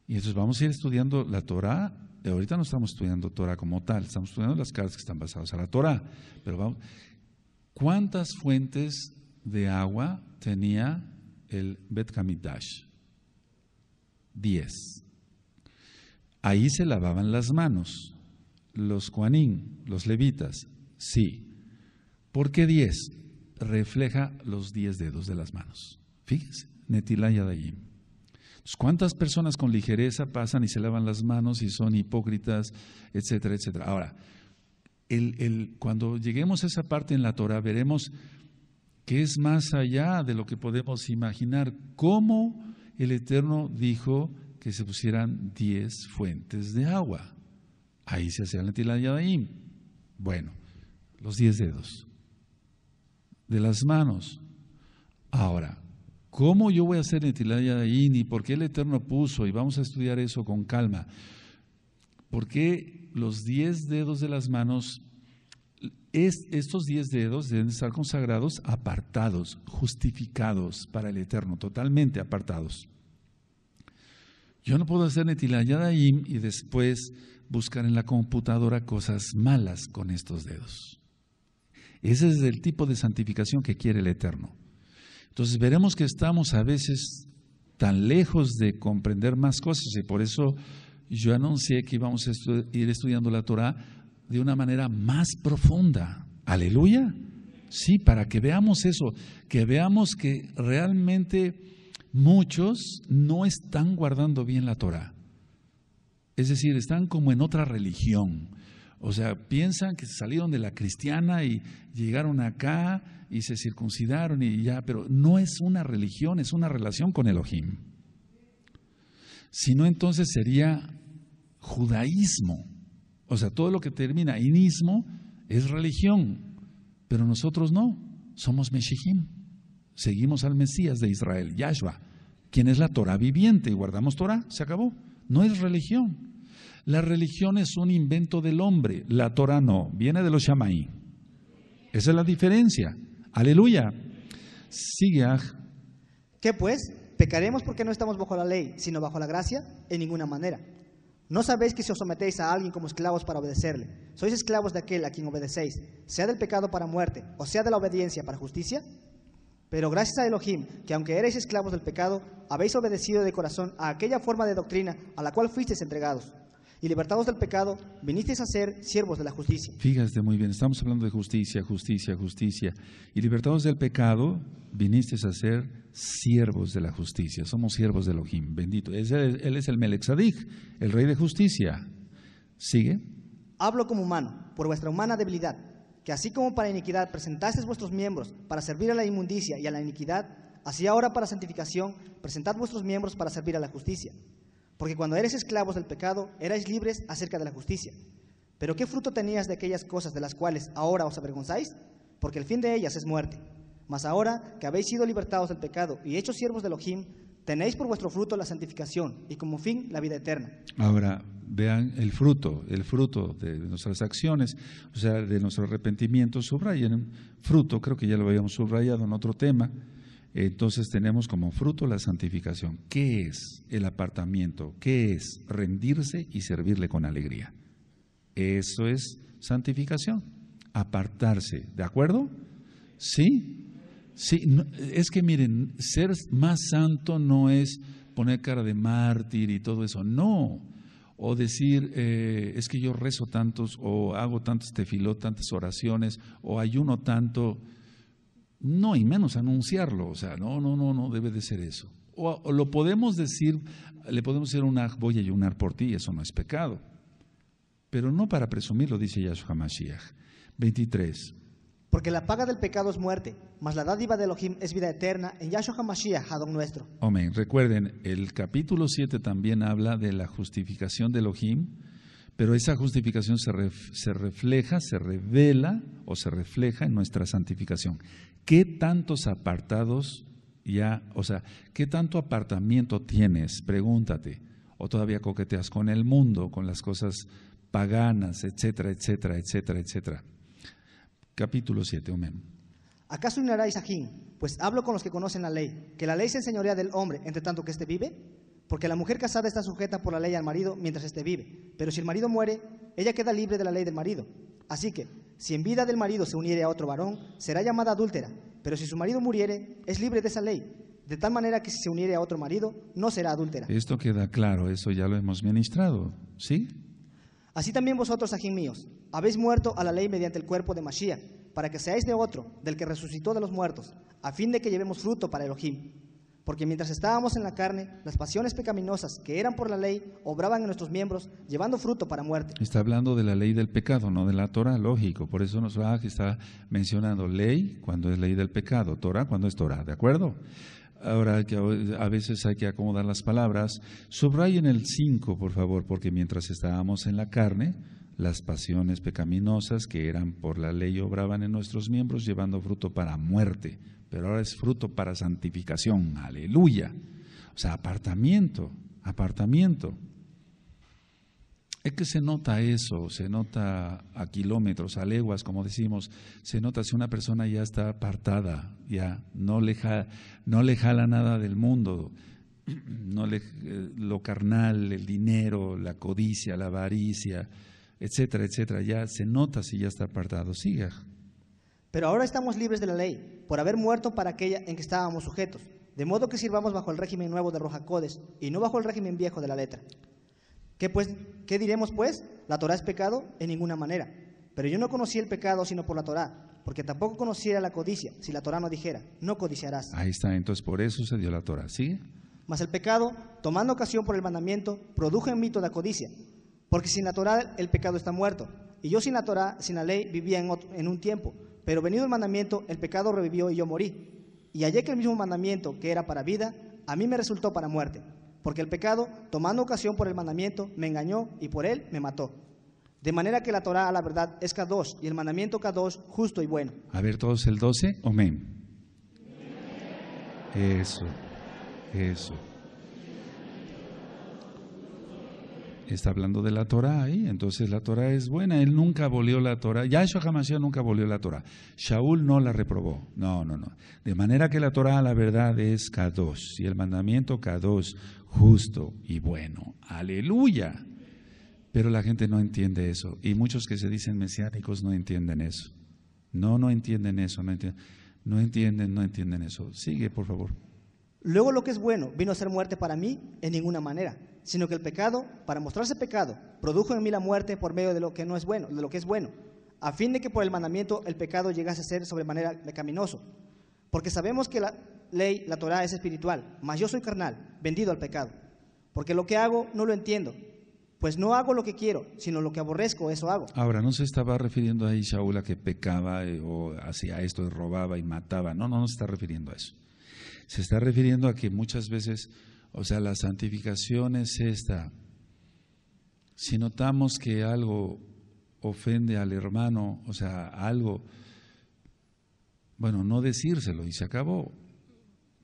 Y entonces vamos a ir estudiando la Torah ahorita no estamos estudiando Torah como tal, estamos estudiando las caras que están basadas a la Torah. Pero vamos, ¿cuántas fuentes de agua tenía el Bet Kamidash? Diez. Ahí se lavaban las manos los Kuanín, los levitas. Sí. ¿Por qué diez? Refleja los diez dedos de las manos. Fíjense, Netilayadayim. Pues, ¿Cuántas personas con ligereza pasan y se lavan las manos y son hipócritas, etcétera, etcétera? Ahora, cuando lleguemos a esa parte en la Torah, veremos que es más allá de lo que podemos imaginar. ¿Cómo el Eterno dijo que se pusieran diez fuentes de agua? Ahí se hacía la ahí. Bueno, los diez dedos de las manos. Ahora, ¿Cómo yo voy a hacer Netilayayin y por qué el Eterno puso? Y vamos a estudiar eso con calma. ¿Por qué los diez dedos de las manos, estos diez dedos deben estar consagrados, apartados, justificados para el Eterno, totalmente apartados? Yo no puedo hacer Netilayadaim y después buscar en la computadora cosas malas con estos dedos. Ese es el tipo de santificación que quiere el Eterno. Entonces veremos que estamos a veces tan lejos de comprender más cosas y por eso yo anuncié que íbamos a ir estudiando la Torah de una manera más profunda. Aleluya. Sí, para que veamos eso, que veamos que realmente muchos no están guardando bien la Torah. Es decir, están como en otra religión. O sea, piensan que salieron de la cristiana y llegaron acá y se circuncidaron y ya, pero no es una religión, es una relación con Elohim. Si no, entonces sería judaísmo. O sea, todo lo que termina inismo es religión, pero nosotros no, somos Meshihim. Seguimos al Mesías de Israel, Yahshua, quien es la Torah viviente y guardamos Torah, se acabó. No es religión. La religión es un invento del hombre, la Torah no, viene de los Shamaí. Esa es la diferencia. Aleluya. Sigue. ¿Qué pues? ¿Pecaremos porque no estamos bajo la ley, sino bajo la gracia? En ninguna manera. ¿No sabéis que si os sometéis a alguien como esclavos para obedecerle, sois esclavos de aquel a quien obedecéis, sea del pecado para muerte o sea de la obediencia para justicia? Pero gracias a Elohim, que aunque erais esclavos del pecado, habéis obedecido de corazón a aquella forma de doctrina a la cual fuisteis entregados y libertados del pecado, vinisteis a ser siervos de la justicia. Fíjate muy bien, estamos hablando de justicia, justicia, justicia. Y libertados del pecado, vinisteis a ser siervos de la justicia. Somos siervos de Elohim, bendito. Él es, el Melexadic, el rey de justicia. ¿Sigue? Hablo como humano, por vuestra humana debilidad, que así como para iniquidad presentasteis vuestros miembros para servir a la inmundicia y a la iniquidad, así ahora para santificación presentad vuestros miembros para servir a la justicia. Porque cuando eres esclavos del pecado, erais libres acerca de la justicia. Pero ¿qué fruto tenías de aquellas cosas de las cuales ahora os avergonzáis? Porque el fin de ellas es muerte. Mas ahora que habéis sido libertados del pecado y hechos siervos de Elohim, tenéis por vuestro fruto la santificación y como fin la vida eterna. Ahora, vean el fruto, el fruto de nuestras acciones, o sea, de nuestro arrepentimiento, subrayen fruto, creo que ya lo habíamos subrayado en otro tema, entonces tenemos como fruto la santificación. ¿Qué es el apartamiento? ¿Qué es rendirse y servirle con alegría? Eso es santificación, apartarse, ¿de acuerdo? ¿Sí? Sí, es que miren, ser más santo no es poner cara de mártir y todo eso, no. O decir, eh, es que yo rezo tantos, o hago tantos tefiló, tantas oraciones, o ayuno tanto, no, y menos anunciarlo. O sea, no, no, no, no debe de ser eso. O, lo podemos decir, le podemos decir una, voy a ayunar por ti, eso no es pecado. Pero no para presumirlo, dice Yahshua Mashiach. 23. Porque la paga del pecado es muerte, mas la dádiva de Elohim es vida eterna en Yahshua Mashiach, Adón nuestro. Amén. Recuerden, el capítulo 7 también habla de la justificación de Elohim pero esa justificación se, refleja, se revela o se refleja en nuestra santificación. ¿Qué tantos apartados ya, o sea, qué tanto apartamiento tienes? Pregúntate. O todavía coqueteas con el mundo, con las cosas paganas, etcétera, etcétera, etcétera, etcétera. Capítulo 7, Omen. ¿Acaso ignoráis a Pues hablo con los que conocen la ley, que la ley se enseñorea del hombre, entre tanto que éste vive. Porque la mujer casada está sujeta por la ley al marido mientras éste vive. Pero si el marido muere, ella queda libre de la ley del marido. Así que, si en vida del marido se uniere a otro varón, será llamada adúltera. Pero si su marido muriere, es libre de esa ley. De tal manera que si se uniere a otro marido, no será adúltera. Esto queda claro, eso ya lo hemos ministrado. ¿Sí? Así también vosotros, ajín míos, habéis muerto a la ley mediante el cuerpo de Mashiach, para que seáis de otro, del que resucitó de los muertos, a fin de que llevemos fruto para Elohim. Porque mientras estábamos en la carne, las pasiones pecaminosas que eran por la ley obraban en nuestros miembros, llevando fruto para muerte. Está hablando de la ley del pecado, no de la Torah, lógico. Por eso nos va que está mencionando ley cuando es ley del pecado, Torah cuando es Torah, ¿de acuerdo? Ahora, a veces hay que acomodar las palabras. Subrayen el 5, por favor, porque mientras estábamos en la carne, las pasiones pecaminosas que eran por la ley obraban en nuestros miembros, llevando fruto para muerte pero ahora es fruto para santificación. Aleluya. O sea, apartamiento, apartamiento. Es que se nota eso, se nota a kilómetros, a leguas, como decimos, se nota si una persona ya está apartada, ya no le, jala, no le jala nada del mundo, no eh, lo carnal, el dinero, la codicia, la avaricia, etcétera, etcétera, ya se nota si ya está apartado. Siga, pero ahora estamos libres de la ley, por haber muerto para aquella en que estábamos sujetos, de modo que sirvamos bajo el régimen nuevo de Roja Codes, y no bajo el régimen viejo de la letra. ¿Qué, pues, ¿Qué diremos pues? ¿La Torah es pecado? En ninguna manera. Pero yo no conocí el pecado sino por la Torah, porque tampoco conociera la codicia si la Torah no dijera, no codiciarás. Ahí está, entonces por eso se dio la Torah, ¿sí? Mas el pecado, tomando ocasión por el mandamiento, produjo en mí toda codicia, porque sin la Torah el pecado está muerto, y yo sin la Torah, sin la ley, vivía en un tiempo, pero venido el mandamiento, el pecado revivió y yo morí. Y hallé que el mismo mandamiento que era para vida, a mí me resultó para muerte. Porque el pecado, tomando ocasión por el mandamiento, me engañó y por él me mató. De manera que la Torah la verdad es K2 y el mandamiento K2 justo y bueno. A ver todos el 12, amén. Eso, eso. está hablando de la Torah ahí, entonces la Torah es buena, él nunca volvió la Torah, Yahshua Hamashiach nunca volvió la Torah, Shaul no la reprobó, no, no, no. De manera que la Torah, la verdad, es K2, y el mandamiento K2, justo y bueno, aleluya. Pero la gente no entiende eso, y muchos que se dicen mesiánicos no entienden eso. No, no entienden eso, no entienden, no entienden eso. Sigue, por favor. Luego lo que es bueno vino a ser muerte para mí en ninguna manera sino que el pecado, para mostrarse pecado, produjo en mí la muerte por medio de lo que no es bueno, de lo que es bueno, a fin de que por el mandamiento el pecado llegase a ser sobremanera pecaminoso. Porque sabemos que la ley, la Torah es espiritual, mas yo soy carnal, vendido al pecado. Porque lo que hago no lo entiendo, pues no hago lo que quiero, sino lo que aborrezco, eso hago. Ahora, no se estaba refiriendo ahí Shaul que pecaba eh, o hacía esto robaba y mataba. No, no, no se está refiriendo a eso. Se está refiriendo a que muchas veces o sea, la santificación es esta. Si notamos que algo ofende al hermano, o sea, algo, bueno, no decírselo y se acabó.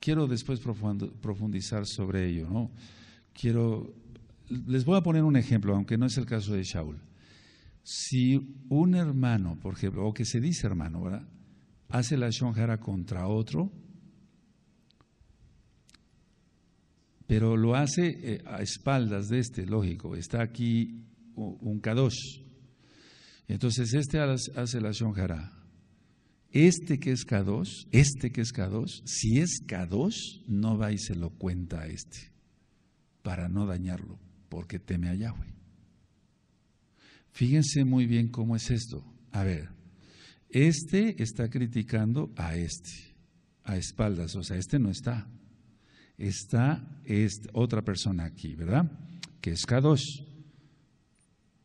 Quiero después profundizar sobre ello, ¿no? Quiero, les voy a poner un ejemplo, aunque no es el caso de Shaul. Si un hermano, por ejemplo, o que se dice hermano, ¿verdad? Hace la shonjara contra otro, pero lo hace eh, a espaldas de este, lógico. Está aquí un K2. Entonces este hace la Shonjara. Este que es K2 este que es K2 si es K2 no va y se lo cuenta a este, para no dañarlo, porque teme a Yahweh. Fíjense muy bien cómo es esto. A ver, este está criticando a este, a espaldas, o sea, este no está está este, otra persona aquí, ¿verdad? Que es K2.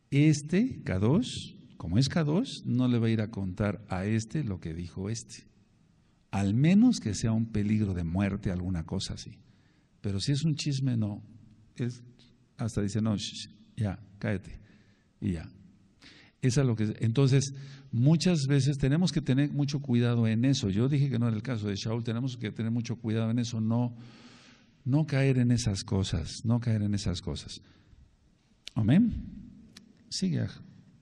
Este, K2, como es K2, no le va a ir a contar a este lo que dijo este. Al menos que sea un peligro de muerte, alguna cosa así. Pero si es un chisme, no. Es, hasta dice, no, ya, cáete. Y ya. Esa es lo que, entonces, muchas veces tenemos que tener mucho cuidado en eso. Yo dije que no era el caso de Shaul, tenemos que tener mucho cuidado en eso, no no caer en esas cosas, no caer en esas cosas. Amén. Sigue. Ah.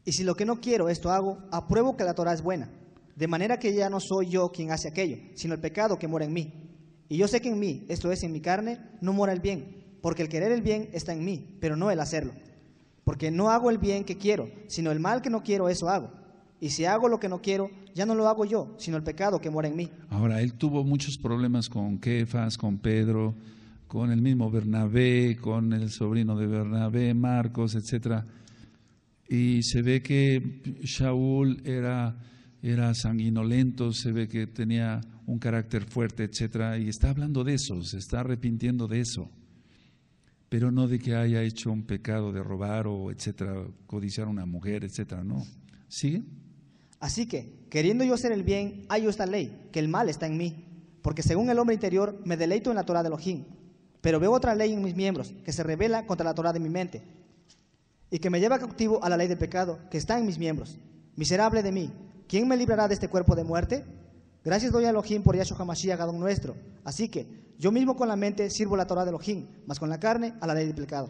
Y si lo que no quiero, esto hago, apruebo que la Torah es buena, de manera que ya no soy yo quien hace aquello, sino el pecado que mora en mí. Y yo sé que en mí, esto es en mi carne, no mora el bien, porque el querer el bien está en mí, pero no el hacerlo. Porque no hago el bien que quiero, sino el mal que no quiero, eso hago. Y si hago lo que no quiero, ya no lo hago yo, sino el pecado que mora en mí. Ahora, él tuvo muchos problemas con Kefas, con Pedro, con el mismo Bernabé, con el sobrino de Bernabé, Marcos, etc. Y se ve que Shaul era, sanguinolento, se ve que tenía un carácter fuerte, etc. Y está hablando de eso, se está arrepintiendo de eso, pero no de que haya hecho un pecado de robar o, etc., codiciar a una mujer, etc. No. ¿Sigue? Así que, queriendo yo hacer el bien, hallo esta ley, que el mal está en mí, porque según el hombre interior me deleito en la Torah de Elohim pero veo otra ley en mis miembros que se revela contra la Torah de mi mente y que me lleva cautivo a la ley del pecado que está en mis miembros. Miserable de mí, ¿quién me librará de este cuerpo de muerte? Gracias doy a Elohim por Yahshua HaMashiach, Gadón nuestro. Así que yo mismo con la mente sirvo la Torah de Elohim, mas con la carne a la ley del pecado.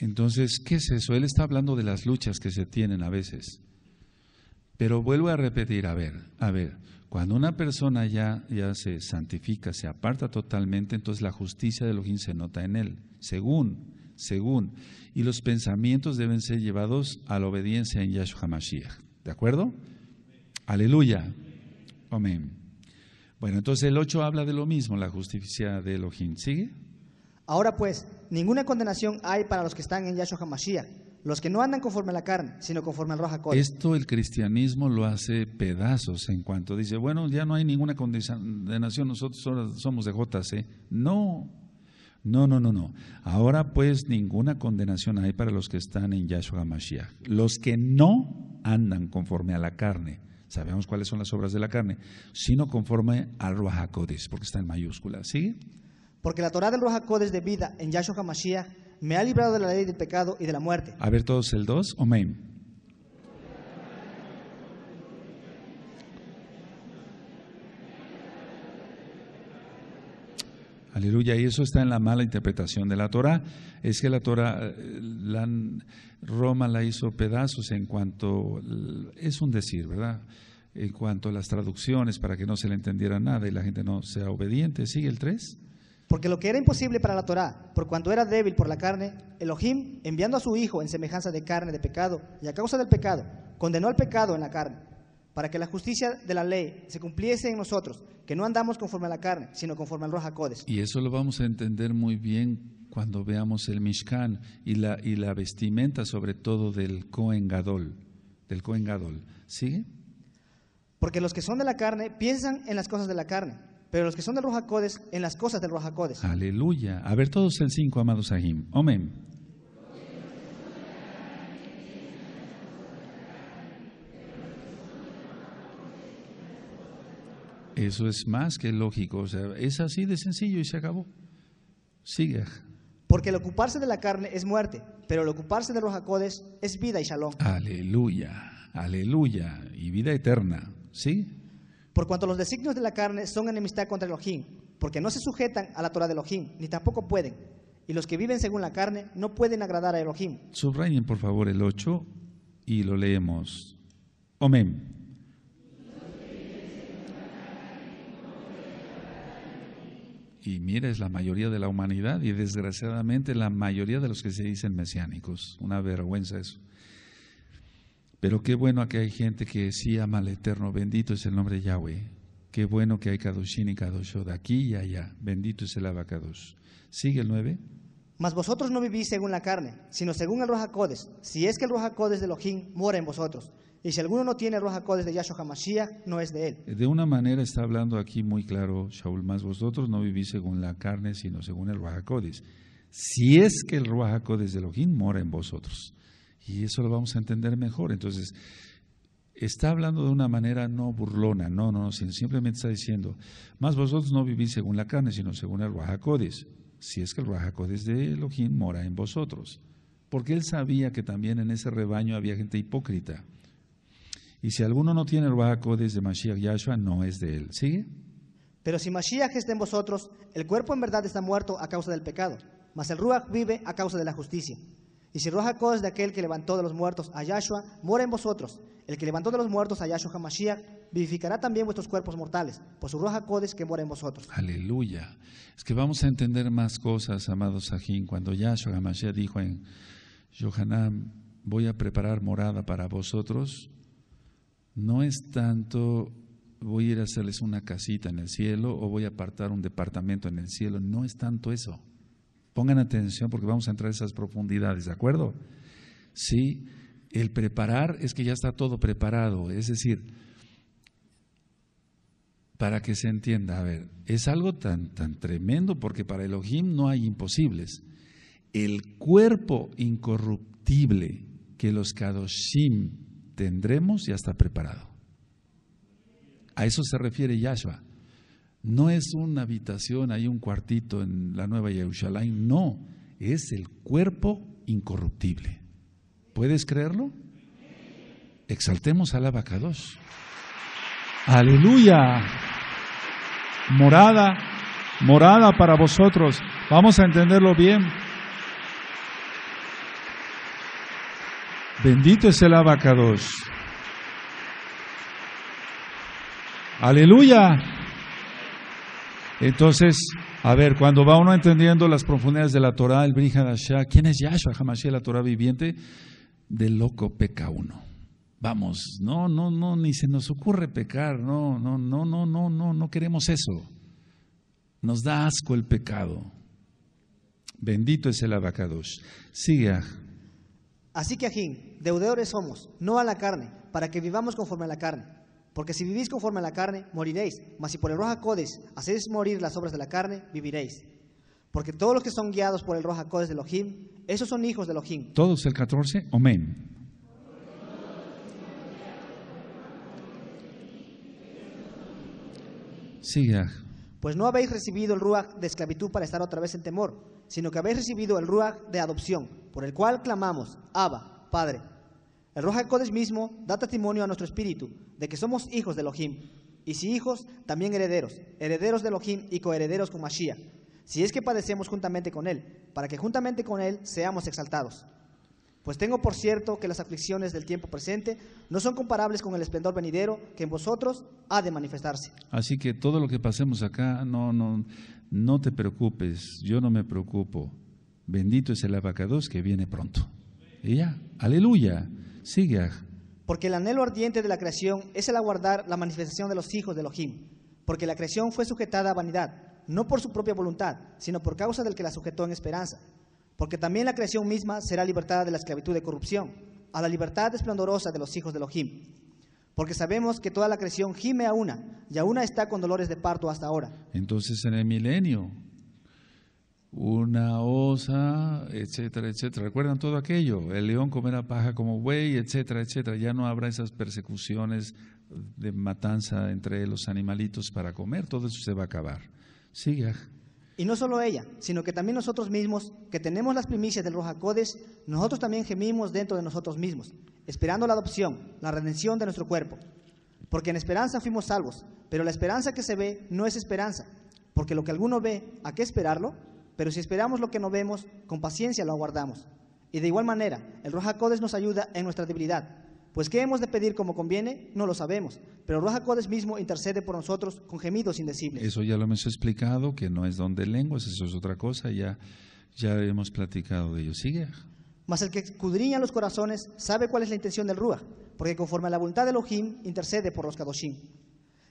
Entonces, ¿qué es eso? Él está hablando de las luchas que se tienen a veces. Pero vuelvo a repetir, a ver, a ver, cuando una persona ya, ya se santifica, se aparta totalmente, entonces la justicia de Elohim se nota en él, según, según. Y los pensamientos deben ser llevados a la obediencia en Yahshua HaMashiach. ¿De acuerdo? Aleluya. Amén. Bueno, entonces el 8 habla de lo mismo, la justicia de Elohim. ¿Sigue? Ahora pues, ninguna condenación hay para los que están en Yahshua HaMashiach los que no andan conforme a la carne, sino conforme al Roja Esto el cristianismo lo hace pedazos en cuanto dice, bueno, ya no hay ninguna condenación, nosotros somos de JC. No, no, no, no, no. Ahora pues ninguna condenación hay para los que están en Yahshua Mashiach. Los que no andan conforme a la carne, sabemos cuáles son las obras de la carne, sino conforme al Ruach porque está en mayúscula. ¿Sigue? Porque la Torah del Ruach de vida en Yahshua HaMashiach me ha librado de la ley del pecado y de la muerte. A ver todos el 2, amén. Aleluya, y eso está en la mala interpretación de la Torah. Es que la Torah, eh, Roma la hizo pedazos en cuanto, es un decir, ¿verdad? En cuanto a las traducciones para que no se le entendiera nada y la gente no sea obediente. ¿Sigue el 3? Porque lo que era imposible para la Torá, por cuanto era débil por la carne, Elohim, enviando a su Hijo en semejanza de carne de pecado y a causa del pecado, condenó al pecado en la carne, para que la justicia de la ley se cumpliese en nosotros, que no andamos conforme a la carne, sino conforme al Roja Codes. Y eso lo vamos a entender muy bien cuando veamos el Mishkan y la, vestimenta, sobre todo del Kohen Del Cohen Gadol. ¿Sigue? Porque los que son de la carne piensan en las cosas de la carne pero los que son de Roja Codes, en las cosas de Roja Codes. Aleluya. A ver todos el cinco amados Sahim. Amén. Eso es más que lógico, o sea, es así de sencillo y se acabó. Sigue. Porque el ocuparse de la carne es muerte, pero el ocuparse de los jacodes es vida y shalom. Aleluya, aleluya, y vida eterna, ¿sí? Por cuanto los designios de la carne son enemistad contra Elohim, porque no se sujetan a la Torah de Elohim, ni tampoco pueden. Y los que viven según la carne no pueden agradar a Elohim. Subrayen por favor el 8 y lo leemos. Amén. Y mira, es la mayoría de la humanidad y desgraciadamente la mayoría de los que se dicen mesiánicos. Una vergüenza eso. Pero qué bueno que hay gente que sí ama al Eterno, bendito es el nombre de Yahweh. Qué bueno que hay Kadoshin y de aquí y allá, bendito es el Abacados. Sigue el 9. Mas vosotros no vivís según la carne, sino según el Rojacodes, si es que el Rojacodes de Elohim mora en vosotros. Y si alguno no tiene el Rojacodes de Yahshua Hamashiach, no es de él. Eh, de una manera está hablando aquí muy claro Shaul, mas vosotros no vivís según la carne, sino según el Rojacodes. Si es que el Rojacodes de Elohim mora en vosotros y eso lo vamos a entender mejor. Entonces, está hablando de una manera no burlona, no, no, sino simplemente está diciendo, más vosotros no vivís según la carne, sino según el Ruajacodes, si es que el Ruajacodes de Elohim mora en vosotros. Porque él sabía que también en ese rebaño había gente hipócrita. Y si alguno no tiene el Ruajacodes de Mashiach Yahshua, no es de él. ¿Sigue? Pero si Mashiach está en vosotros, el cuerpo en verdad está muerto a causa del pecado, mas el Ruach vive a causa de la justicia. Y si Roja de aquel que levantó de los muertos a Yahshua, mora en vosotros. El que levantó de los muertos a Yahshua Hamashiach vivificará también vuestros cuerpos mortales, por su Roja Codes que mora en vosotros. Aleluya. Es que vamos a entender más cosas, amados Sajín, cuando Yahshua Hamashiach dijo en Yohanan, voy a preparar morada para vosotros, no es tanto voy a ir a hacerles una casita en el cielo o voy a apartar un departamento en el cielo, no es tanto eso. Pongan atención porque vamos a entrar en esas profundidades, ¿de acuerdo? Sí, el preparar es que ya está todo preparado, es decir, para que se entienda, a ver, es algo tan, tan tremendo porque para Elohim no hay imposibles. El cuerpo incorruptible que los Kadoshim tendremos ya está preparado. A eso se refiere Yahshua. No es una habitación, hay un cuartito en la Nueva Jerusalén, no, es el cuerpo incorruptible. ¿Puedes creerlo? Exaltemos al abacados. Aleluya. Morada, morada para vosotros. Vamos a entenderlo bien. Bendito es el abacados. Aleluya. Entonces, a ver, cuando va uno entendiendo las profundidades de la Torah, el Shah, ¿quién es Yahshua Hamashiach, la Torah viviente? De loco peca uno. Vamos, no, no, no, ni se nos ocurre pecar, no, no, no, no, no, no, no queremos eso. Nos da asco el pecado. Bendito es el abacadosh. Sigue. Así que, Ajín, deudores somos, no a la carne, para que vivamos conforme a la carne. Porque si vivís conforme a la carne, moriréis. Mas si por el Roja Codes hacéis morir las obras de la carne, viviréis. Porque todos los que son guiados por el Roja Codes de Elohim, esos son hijos de Elohim. Todos el 14, amén. Siga. Pues no habéis recibido el Ruach de esclavitud para estar otra vez en temor, sino que habéis recibido el Ruach de adopción, por el cual clamamos, Abba, Padre. El Roja Kodesh mismo da testimonio a nuestro espíritu de que somos hijos de Elohim, y si hijos, también herederos, herederos de Elohim y coherederos con Mashiach, si es que padecemos juntamente con Él, para que juntamente con Él seamos exaltados. Pues tengo por cierto que las aflicciones del tiempo presente no son comparables con el esplendor venidero que en vosotros ha de manifestarse. Así que todo lo que pasemos acá, no, no, no te preocupes, yo no me preocupo. Bendito es el abacados que viene pronto. Y ya, aleluya. Porque el anhelo ardiente de la creación es el aguardar la manifestación de los hijos de Elohim. Porque la creación fue sujetada a vanidad, no por su propia voluntad, sino por causa del que la sujetó en esperanza. Porque también la creación misma será libertada de la esclavitud de corrupción, a la libertad esplendorosa de los hijos de Elohim. Porque sabemos que toda la creación gime a una, y a una está con dolores de parto hasta ahora. Entonces en el milenio una osa, etcétera, etcétera. ¿Recuerdan todo aquello? El león comerá paja como buey, etcétera, etcétera. Ya no habrá esas persecuciones de matanza entre los animalitos para comer, todo eso se va a acabar. Siga. Y no solo ella, sino que también nosotros mismos, que tenemos las primicias del Rojacodes, nosotros también gemimos dentro de nosotros mismos, esperando la adopción, la redención de nuestro cuerpo. Porque en esperanza fuimos salvos, pero la esperanza que se ve no es esperanza, porque lo que alguno ve, ¿a qué esperarlo? Pero si esperamos lo que no vemos, con paciencia lo aguardamos. Y de igual manera, el Roja Codes nos ayuda en nuestra debilidad. Pues qué hemos de pedir como conviene, no lo sabemos. Pero el Roja Codes mismo intercede por nosotros con gemidos indecibles. Eso ya lo hemos explicado, que no es donde lenguas, eso es otra cosa, ya, ya hemos platicado de ello. Sigue. Mas el que escudriña los corazones sabe cuál es la intención del Ruach, porque conforme a la voluntad del Elohim intercede por los Kadoshim.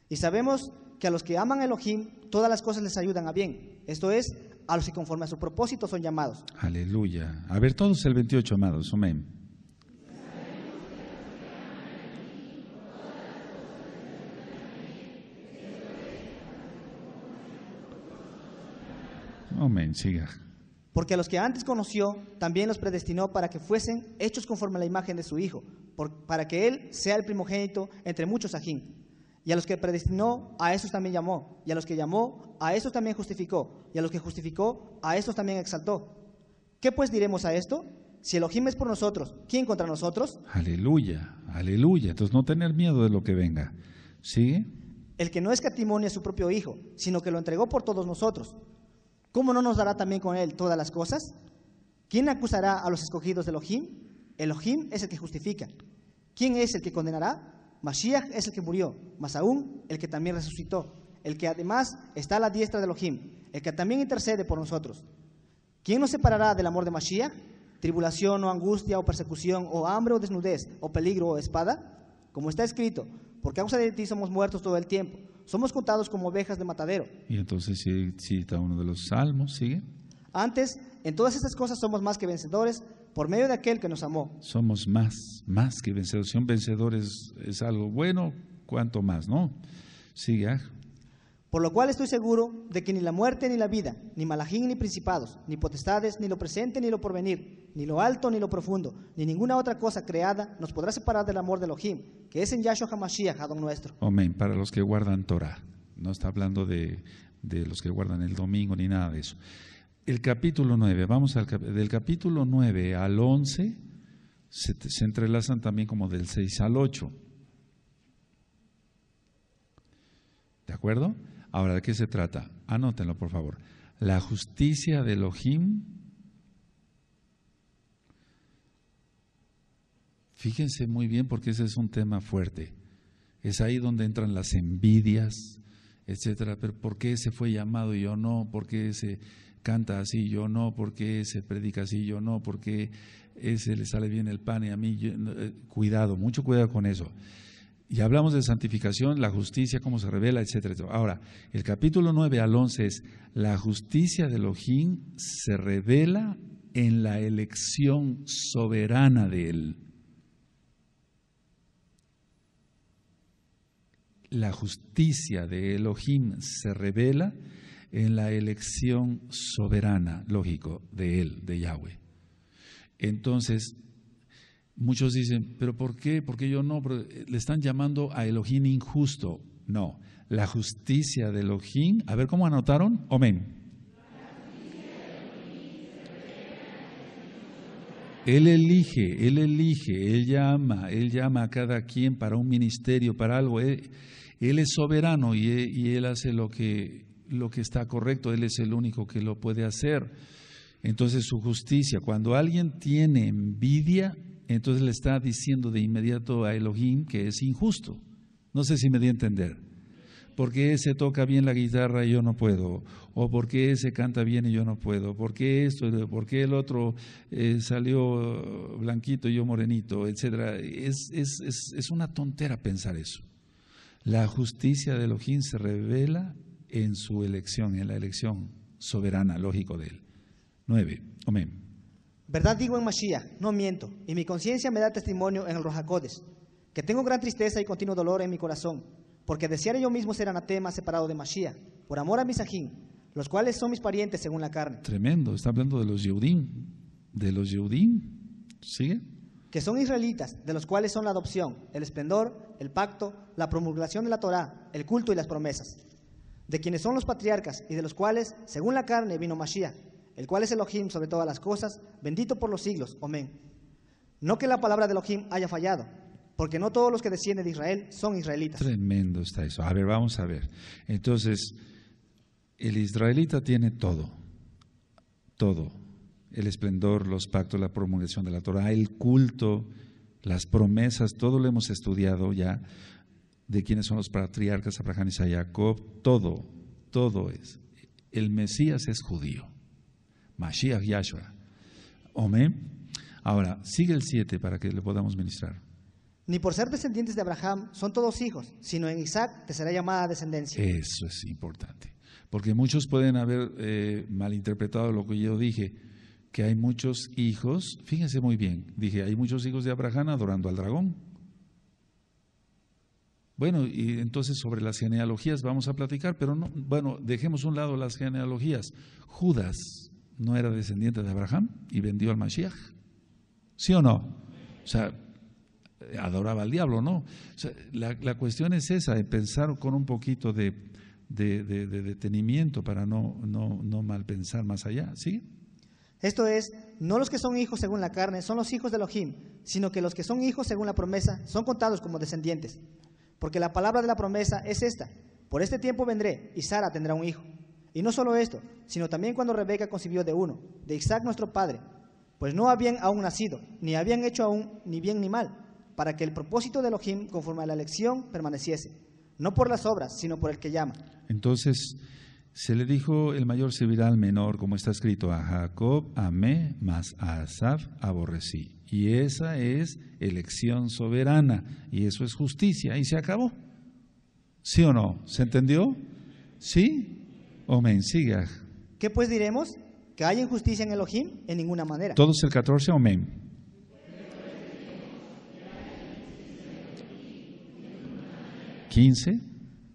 Y sabemos que a los que aman a Elohim todas las cosas les ayudan a bien. Esto es, a los que conforme a su propósito son llamados. Aleluya. A ver todos el 28, amados. Amén. Amén, siga. Porque a los que antes conoció, también los predestinó para que fuesen hechos conforme a la imagen de su Hijo, para que Él sea el primogénito entre muchos ajín. Y a los que predestinó, a esos también llamó. Y a los que llamó, a esos también justificó. Y a los que justificó, a esos también exaltó. ¿Qué pues diremos a esto? Si Elohim es por nosotros, ¿quién contra nosotros? Aleluya, aleluya. Entonces no tener miedo de lo que venga. ¿sí? El que no escatimó ni a su propio Hijo, sino que lo entregó por todos nosotros. ¿Cómo no nos dará también con él todas las cosas? ¿Quién acusará a los escogidos de Elohim? Elohim es el que justifica. ¿Quién es el que condenará? Mashiach es el que murió, más aún el que también resucitó, el que además está a la diestra de Elohim, el que también intercede por nosotros. ¿Quién nos separará del amor de Mashiach? ¿Tribulación o angustia o persecución o hambre o desnudez o peligro o espada? Como está escrito, por causa de ti somos muertos todo el tiempo, somos contados como ovejas de matadero. Y entonces si cita uno de los salmos, sigue. Antes, en todas estas cosas somos más que vencedores por medio de aquel que nos amó. Somos más, más que vencedores. Si un vencedor es, algo bueno, ¿cuánto más, ¿no? Sigue. Ah. Por lo cual estoy seguro de que ni la muerte ni la vida, ni malajín ni principados, ni potestades, ni lo presente ni lo porvenir, ni lo alto ni lo profundo, ni ninguna otra cosa creada nos podrá separar del amor de Elohim, que es en Yahshua HaMashiach, Adón nuestro. Amén. Para los que guardan Torah. No está hablando de los que guardan el domingo ni nada de eso el capítulo 9, vamos al, del capítulo 9 al 11, se, entrelazan también como del 6 al 8. ¿De acuerdo? Ahora, ¿de qué se trata? Anótenlo, por favor. La justicia de Elohim. Fíjense muy bien porque ese es un tema fuerte. Es ahí donde entran las envidias, etcétera. Pero ¿por qué ese fue llamado y yo no? ¿Por qué ese canta así, yo no, porque se predica así, yo no, porque ese le sale bien el pan y a mí, eh, cuidado, mucho cuidado con eso. Y hablamos de santificación, la justicia, cómo se revela, etcétera, Ahora, el capítulo 9 al 11 es, la justicia de Elohim se revela en la elección soberana de él. La justicia de Elohim se revela en la elección soberana, lógico, de Él, de Yahweh. Entonces, muchos dicen, pero ¿por qué? ¿Por qué yo no? Eh, le están llamando a Elohim injusto. No, la justicia de Elohim, a ver cómo anotaron, amén. Él elige, Él elige, Él llama, Él llama a cada quien para un ministerio, para algo. Él, es soberano y él, hace lo que lo que está correcto, Él es el único que lo puede hacer. Entonces su justicia, cuando alguien tiene envidia, entonces le está diciendo de inmediato a Elohim que es injusto. No sé si me di a entender. Porque ese toca bien la guitarra y yo no puedo? ¿O porque ese canta bien y yo no puedo? porque qué esto? ¿Por qué el otro eh, salió blanquito y yo morenito? Etcétera. Es, es una tontera pensar eso. La justicia de Elohim se revela en su elección, en la elección soberana, lógico de él. Nueve, Amén. Verdad digo en Mashiach, no miento, y mi conciencia me da testimonio en el Rojacodes, que tengo gran tristeza y continuo dolor en mi corazón, porque deseara yo mismo ser anatema separado de Mashiach, por amor a mis ajín, los cuales son mis parientes según la carne. Tremendo, está hablando de los Yehudim, de los Yehudim, ¿sigue? Que son israelitas, de los cuales son la adopción, el esplendor, el pacto, la promulgación de la Torá, el culto y las promesas de quienes son los patriarcas y de los cuales, según la carne, vino Mashiach, el cual es Elohim sobre todas las cosas, bendito por los siglos. Amén. No que la palabra de Elohim haya fallado, porque no todos los que descienden de Israel son israelitas. Tremendo está eso. A ver, vamos a ver. Entonces, el israelita tiene todo, todo. El esplendor, los pactos, la promulgación de la Torah, el culto, las promesas, todo lo hemos estudiado ya de quiénes son los patriarcas, Abraham, y Jacob, todo, todo es. El Mesías es judío. Mashiach Yahshua. Amén. Ahora, sigue el 7 para que le podamos ministrar. Ni por ser descendientes de Abraham son todos hijos, sino en Isaac te será llamada descendencia. Eso es importante. Porque muchos pueden haber eh, malinterpretado lo que yo dije, que hay muchos hijos, fíjense muy bien, dije, hay muchos hijos de Abraham adorando al dragón. Bueno, y entonces sobre las genealogías vamos a platicar, pero bueno, dejemos un lado las genealogías. Judas no era descendiente de Abraham y vendió al Mashiach. ¿Sí o no? O sea, adoraba al diablo, ¿no? la, cuestión es esa, de pensar con un poquito de, detenimiento para no, no, no mal pensar más allá, ¿sí? Esto es, no los que son hijos según la carne son los hijos de Elohim, sino que los que son hijos según la promesa son contados como descendientes. Porque la palabra de la promesa es esta. Por este tiempo vendré y Sara tendrá un hijo. Y no solo esto, sino también cuando Rebeca concibió de uno, de Isaac nuestro padre, pues no habían aún nacido, ni habían hecho aún ni bien ni mal, para que el propósito de Elohim conforme a la elección permaneciese, no por las obras, sino por el que llama. Entonces se le dijo, el mayor servirá al menor, como está escrito, a Jacob amé, mas a Asaf aborrecí. Y esa es elección soberana y eso es justicia. Y se acabó. ¿Sí o no? ¿Se entendió? ¿Sí? O siga. ¿Qué pues diremos? ¿Que hay injusticia en Elohim? En ninguna manera. Todos el 14, amén. ¿15?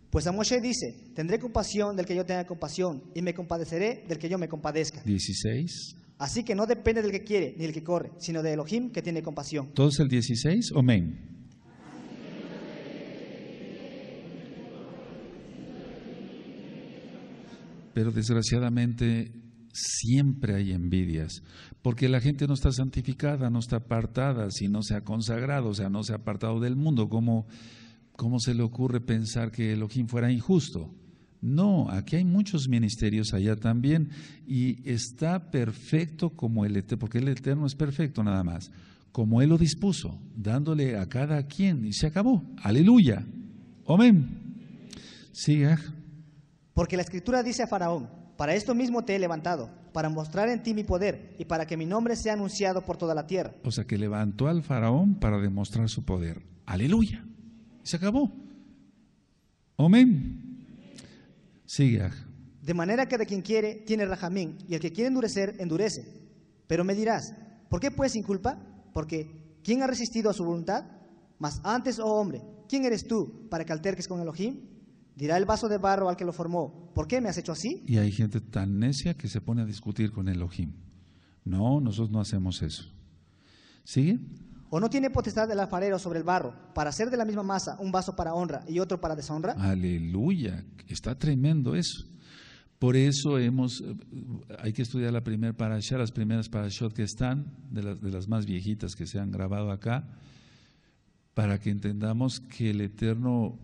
Pues a Moshe dice, tendré compasión del que yo tenga compasión y me compadeceré del que yo me compadezca. 16. Así que no depende del que quiere ni del que corre, sino de Elohim que tiene compasión. Todos el 16, amén. Pero desgraciadamente siempre hay envidias, porque la gente no está santificada, no está apartada, si no se ha consagrado, o sea, no se ha apartado del mundo. ¿Cómo, cómo se le ocurre pensar que Elohim fuera injusto? No, aquí hay muchos ministerios allá también y está perfecto como el Eterno, porque el Eterno es perfecto nada más, como Él lo dispuso, dándole a cada quien y se acabó. Aleluya. Amén. Siga. ¿eh? Porque la escritura dice a Faraón, para esto mismo te he levantado, para mostrar en ti mi poder y para que mi nombre sea anunciado por toda la tierra. O sea que levantó al Faraón para demostrar su poder. Aleluya. y Se acabó. Amén. Sigue. De manera que de quien quiere tiene rajamín, y el que quiere endurecer, endurece. Pero me dirás, ¿por qué pues sin culpa? Porque ¿quién ha resistido a su voluntad? Mas antes, oh hombre, ¿quién eres tú para que alterques con Elohim? Dirá el vaso de barro al que lo formó, ¿por qué me has hecho así? Y hay gente tan necia que se pone a discutir con Elohim. No, nosotros no hacemos eso. ¿Sigue? ¿O no tiene potestad el alfarero sobre el barro para hacer de la misma masa un vaso para honra y otro para deshonra? Aleluya, está tremendo eso. Por eso hemos, eh, hay que estudiar la primera parasha, las primeras parashot que están, de las, más viejitas que se han grabado acá, para que entendamos que el Eterno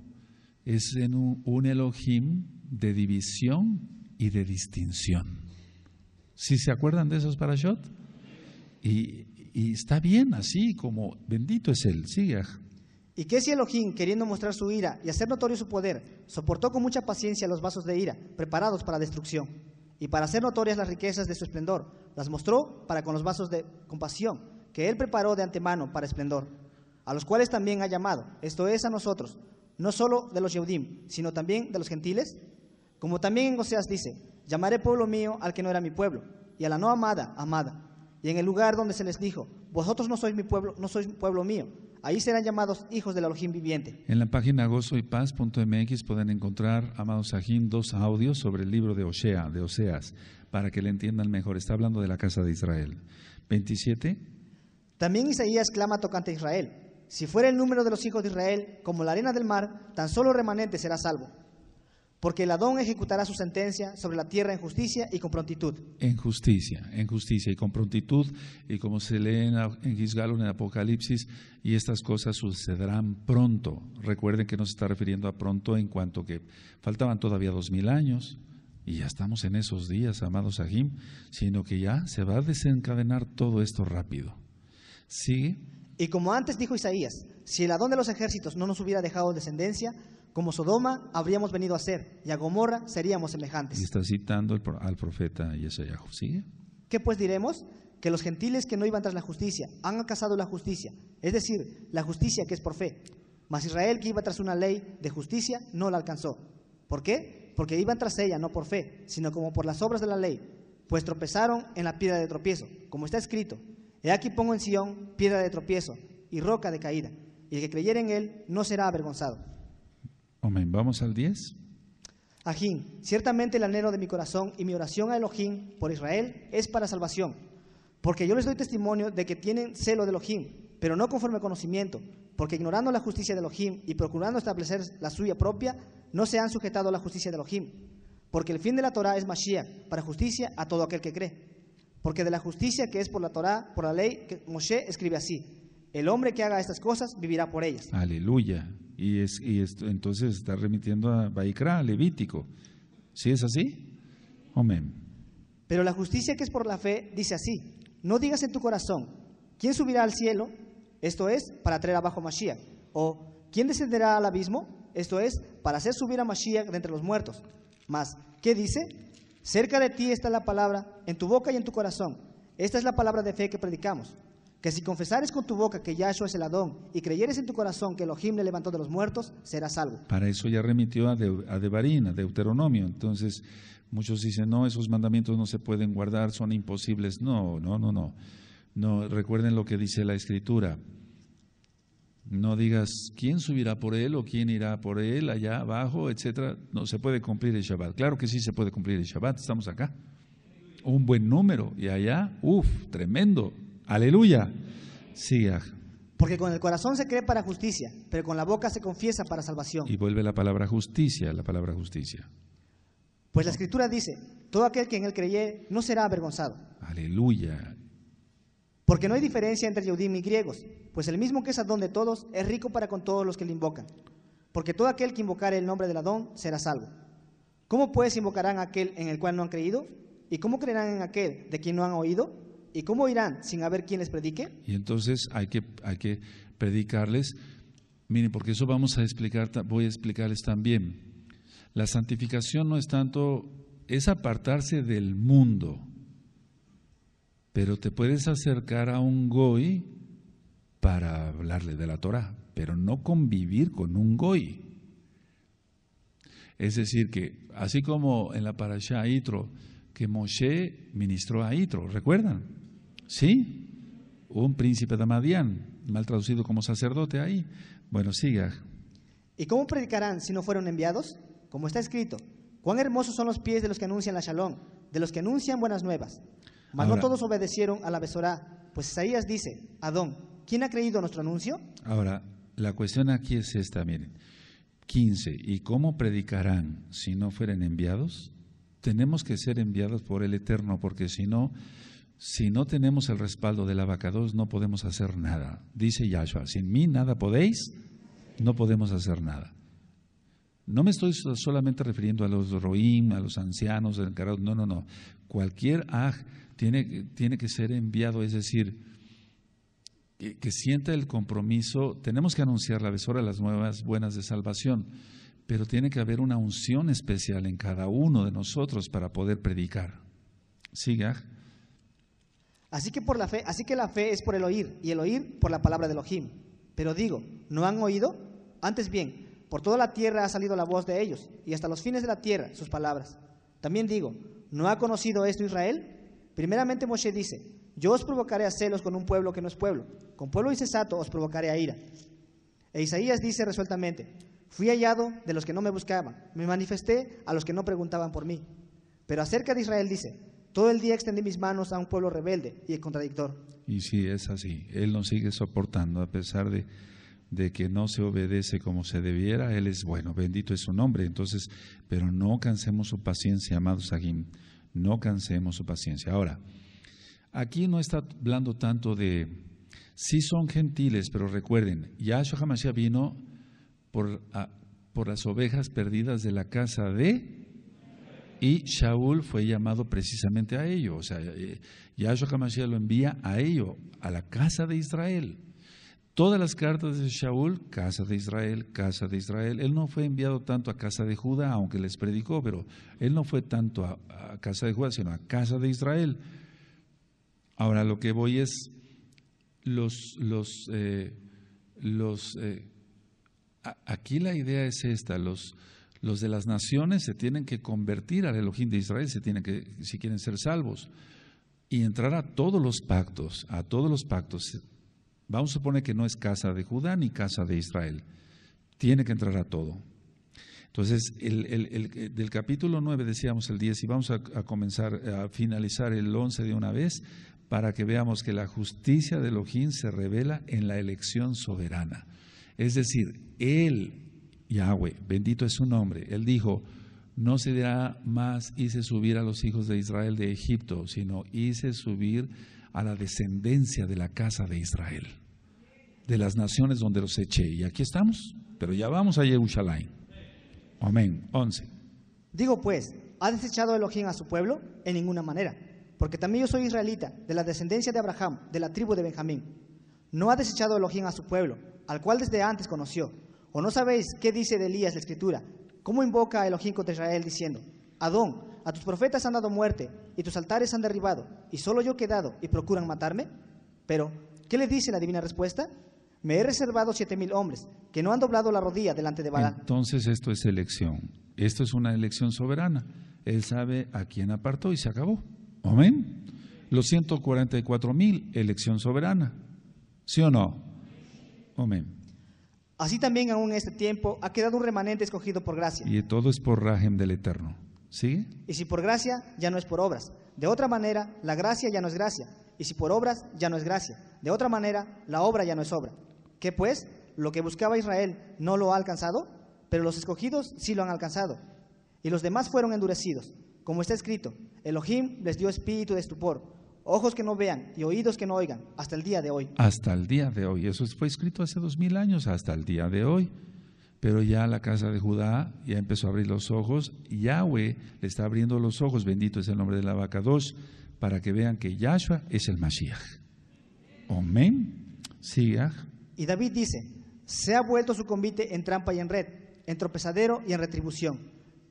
es un, Elohim de división y de distinción. ¿Sí se acuerdan de esos parashot? Y y está bien así, como bendito es él. Sigue. ¿Y que si Elohim, queriendo mostrar su ira y hacer notorio su poder, soportó con mucha paciencia los vasos de ira, preparados para destrucción? Y para hacer notorias las riquezas de su esplendor, las mostró para con los vasos de compasión, que él preparó de antemano para esplendor, a los cuales también ha llamado, esto es a nosotros, no solo de los Yehudim, sino también de los gentiles. Como también en Oseas dice, llamaré pueblo mío al que no era mi pueblo, y a la no amada, amada. Y en el lugar donde se les dijo, vosotros no sois mi pueblo, no sois pueblo mío, ahí serán llamados hijos del Elohim viviente. En la página gozoypaz.mx pueden encontrar, amados Sajín, dos audios sobre el libro de de Oseas, para que le entiendan mejor. Está hablando de la casa de Israel. 27. También Isaías clama tocante a Israel. Si fuera el número de los hijos de Israel, como la arena del mar, tan solo remanente será salvo porque el Adón ejecutará su sentencia sobre la tierra en justicia y con prontitud. En justicia, en justicia y con prontitud, y como se lee en, en en Apocalipsis, y estas cosas sucederán pronto. Recuerden que no se está refiriendo a pronto en cuanto que faltaban todavía dos mil años, y ya estamos en esos días, amados Ajim, sino que ya se va a desencadenar todo esto rápido. Sigue. Y como antes dijo Isaías, si el Adón de los ejércitos no nos hubiera dejado descendencia, como Sodoma habríamos venido a ser y a Gomorra seríamos semejantes. Y está citando al profeta Isaías? ¿Qué pues diremos? Que los gentiles que no iban tras la justicia han alcanzado la justicia, es decir, la justicia que es por fe. Mas Israel que iba tras una ley de justicia no la alcanzó. ¿Por qué? Porque iban tras ella no por fe, sino como por las obras de la ley, pues tropezaron en la piedra de tropiezo, como está escrito. He aquí pongo en Sión piedra de tropiezo y roca de caída, y el que creyere en él no será avergonzado. Amén. Vamos al 10. Ajín, ciertamente el anhelo de mi corazón y mi oración a Elohim por Israel es para salvación, porque yo les doy testimonio de que tienen celo de Elohim, pero no conforme conocimiento, porque ignorando la justicia de Elohim y procurando establecer la suya propia, no se han sujetado a la justicia de Elohim, porque el fin de la Torá es Mashiach, para justicia a todo aquel que cree. Porque de la justicia que es por la Torá, por la ley, que Moshe escribe así: El hombre que haga estas cosas vivirá por ellas. Aleluya. Y, entonces está remitiendo a Baikra, Levítico. ¿Sí es así? Amén. Pero la justicia que es por la fe dice así: No digas en tu corazón, ¿quién subirá al cielo? Esto es para traer abajo a Mashiach. O ¿quién descenderá al abismo? Esto es para hacer subir a Mashiach de entre los muertos. Mas, ¿qué dice? Cerca de ti está la palabra, en tu boca y en tu corazón. Esta es la palabra de fe que predicamos que si confesares con tu boca que Yahshua es el Adón y creyeres en tu corazón que el le levantó de los muertos, serás salvo. Para eso ya remitió a, de, Deuteronomio. Entonces, muchos dicen, no, esos mandamientos no se pueden guardar, son imposibles. No, no, no, no. No, recuerden lo que dice la Escritura. No digas quién subirá por él o quién irá por él allá abajo, etcétera. No se puede cumplir el Shabbat. Claro que sí se puede cumplir el Shabbat, estamos acá. Un buen número y allá, uff, tremendo. Aleluya. Siga. Ah. Porque con el corazón se cree para justicia, pero con la boca se confiesa para salvación. Y vuelve la palabra justicia, la palabra justicia. Pues la escritura dice, todo aquel que en él creye no será avergonzado. Aleluya. Porque no hay diferencia entre judíos y griegos, pues el mismo que es Adón de todos es rico para con todos los que le invocan. Porque todo aquel que invocare el nombre del Adón será salvo. ¿Cómo pues invocarán a aquel en el cual no han creído? ¿Y cómo creerán en aquel de quien no han oído? ¿Y cómo irán sin haber quien les predique? Y entonces hay que, hay que predicarles. Miren, porque eso vamos a explicar, voy a explicarles también. La santificación no es tanto, es apartarse del mundo, pero te puedes acercar a un goy para hablarle de la Torah, pero no convivir con un goy. Es decir, que así como en la parashá Itro, que Moshe ministró a Itro, ¿recuerdan? ¿Sí? Un príncipe de Amadián, mal traducido como sacerdote ahí. Bueno, siga. ¿Y cómo predicarán si no fueron enviados? Como está escrito, cuán hermosos son los pies de los que anuncian la shalom, de los que anuncian buenas nuevas. Mas no todos obedecieron a la besora? pues Isaías dice, Adón, ¿quién ha creído nuestro anuncio? Ahora, la cuestión aquí es esta, miren. 15. ¿Y cómo predicarán si no fueren enviados? Tenemos que ser enviados por el Eterno, porque si no, si no tenemos el respaldo del abacados, no podemos hacer nada. Dice Yahshua, sin mí nada podéis, no podemos hacer nada. No me estoy solamente refiriendo a los roim, a los ancianos no, no, no. Cualquier aj tiene, tiene que ser enviado, es decir, que, sienta el compromiso. Tenemos que anunciar la besora las nuevas buenas de salvación, pero tiene que haber una unción especial en cada uno de nosotros para poder predicar. Siga. Así que la fe, es por el oír y el oír por la palabra de Elohim. Pero digo, ¿no han oído? Antes bien, por toda la tierra ha salido la voz de ellos y hasta los fines de la tierra sus palabras. También digo, ¿no ha conocido esto Israel? Primeramente Moshe dice, yo os provocaré a celos con un pueblo que no es pueblo, con pueblo insensato os provocaré a ira. E Isaías dice resueltamente, fui hallado de los que no me buscaban, me manifesté a los que no preguntaban por mí. Pero acerca de Israel dice, todo el día extendí mis manos a un pueblo rebelde y contradictor. Y sí, es así. Él nos sigue soportando a pesar de, que no se obedece como se debiera. Él es bueno, bendito es su nombre. Entonces, pero no cansemos su paciencia, amados Sahim. No cansemos su paciencia. Ahora, aquí no está hablando tanto de, sí son gentiles, pero recuerden, Yahshua HaMashiach vino por las ovejas perdidas de la casa de y Shaul fue llamado precisamente a ello. O sea, eh, Yahshua HaMashiach lo envía a ello, a la casa de Israel. Todas las cartas de Shaul, casa de Israel, casa de Israel. Él no fue enviado tanto a casa de Judá, aunque les predicó, pero él no fue tanto a, casa de Judá, sino a casa de Israel. Ahora lo que voy es los, los, eh, eh, aquí la idea es esta, los, los de las naciones se tienen que convertir al Elohim de Israel, se tienen si quieren ser salvos. Y entrar a todos los pactos, a todos los pactos. Vamos a suponer que no es casa de Judá ni casa de Israel. Tiene que entrar a todo. Entonces, el, del capítulo 9 decíamos el 10 y vamos a, a, comenzar a finalizar el 11 de una vez para que veamos que la justicia de Elohim se revela en la elección soberana. Es decir, Él Yahweh, bendito es su nombre. Él dijo, no se dirá más hice subir a los hijos de Israel de Egipto, sino hice subir a la descendencia de la casa de Israel, de las naciones donde los eché. Y aquí estamos, pero ya vamos a Jerusalén. Amén. 11. Digo pues, ¿ha desechado Elohim a su pueblo? En ninguna manera, porque también yo soy israelita, de la descendencia de Abraham, de la tribu de Benjamín. No ha desechado Elohim a su pueblo, al cual desde antes conoció ¿O no sabéis qué dice de Elías la Escritura? ¿Cómo invoca el Elohim contra Israel diciendo, Adón, a tus profetas han dado muerte y tus altares han derribado y solo yo he quedado y procuran matarme? Pero, ¿qué le dice la divina respuesta? Me he reservado siete mil hombres que no han doblado la rodilla delante de Balaam. Entonces esto es elección. Esto es una elección soberana. Él sabe a quién apartó y se acabó. Amén. Los 144 mil, elección soberana. ¿Sí o no? Amén. Así también aún en este tiempo ha quedado un remanente escogido por gracia. Y todo es por Rajem del Eterno. ¿sí? Y si por gracia, ya no es por obras. De otra manera, la gracia ya no es gracia. Y si por obras, ya no es gracia. De otra manera, la obra ya no es obra. ¿Qué pues? Lo que buscaba Israel no lo ha alcanzado, pero los escogidos sí lo han alcanzado. Y los demás fueron endurecidos. Como está escrito, Elohim les dio espíritu de estupor, ojos que no vean y oídos que no oigan, hasta el día de hoy. Hasta el día de hoy. Eso fue escrito hace dos mil años, hasta el día de hoy. Pero ya la casa de Judá ya empezó a abrir los ojos. Yahweh le está abriendo los ojos, bendito es el nombre de la vaca dos, para que vean que Yahshua es el Mashiach. Amén. Siga. Ah. Y David dice, se ha vuelto su convite en trampa y en red, en tropezadero y en retribución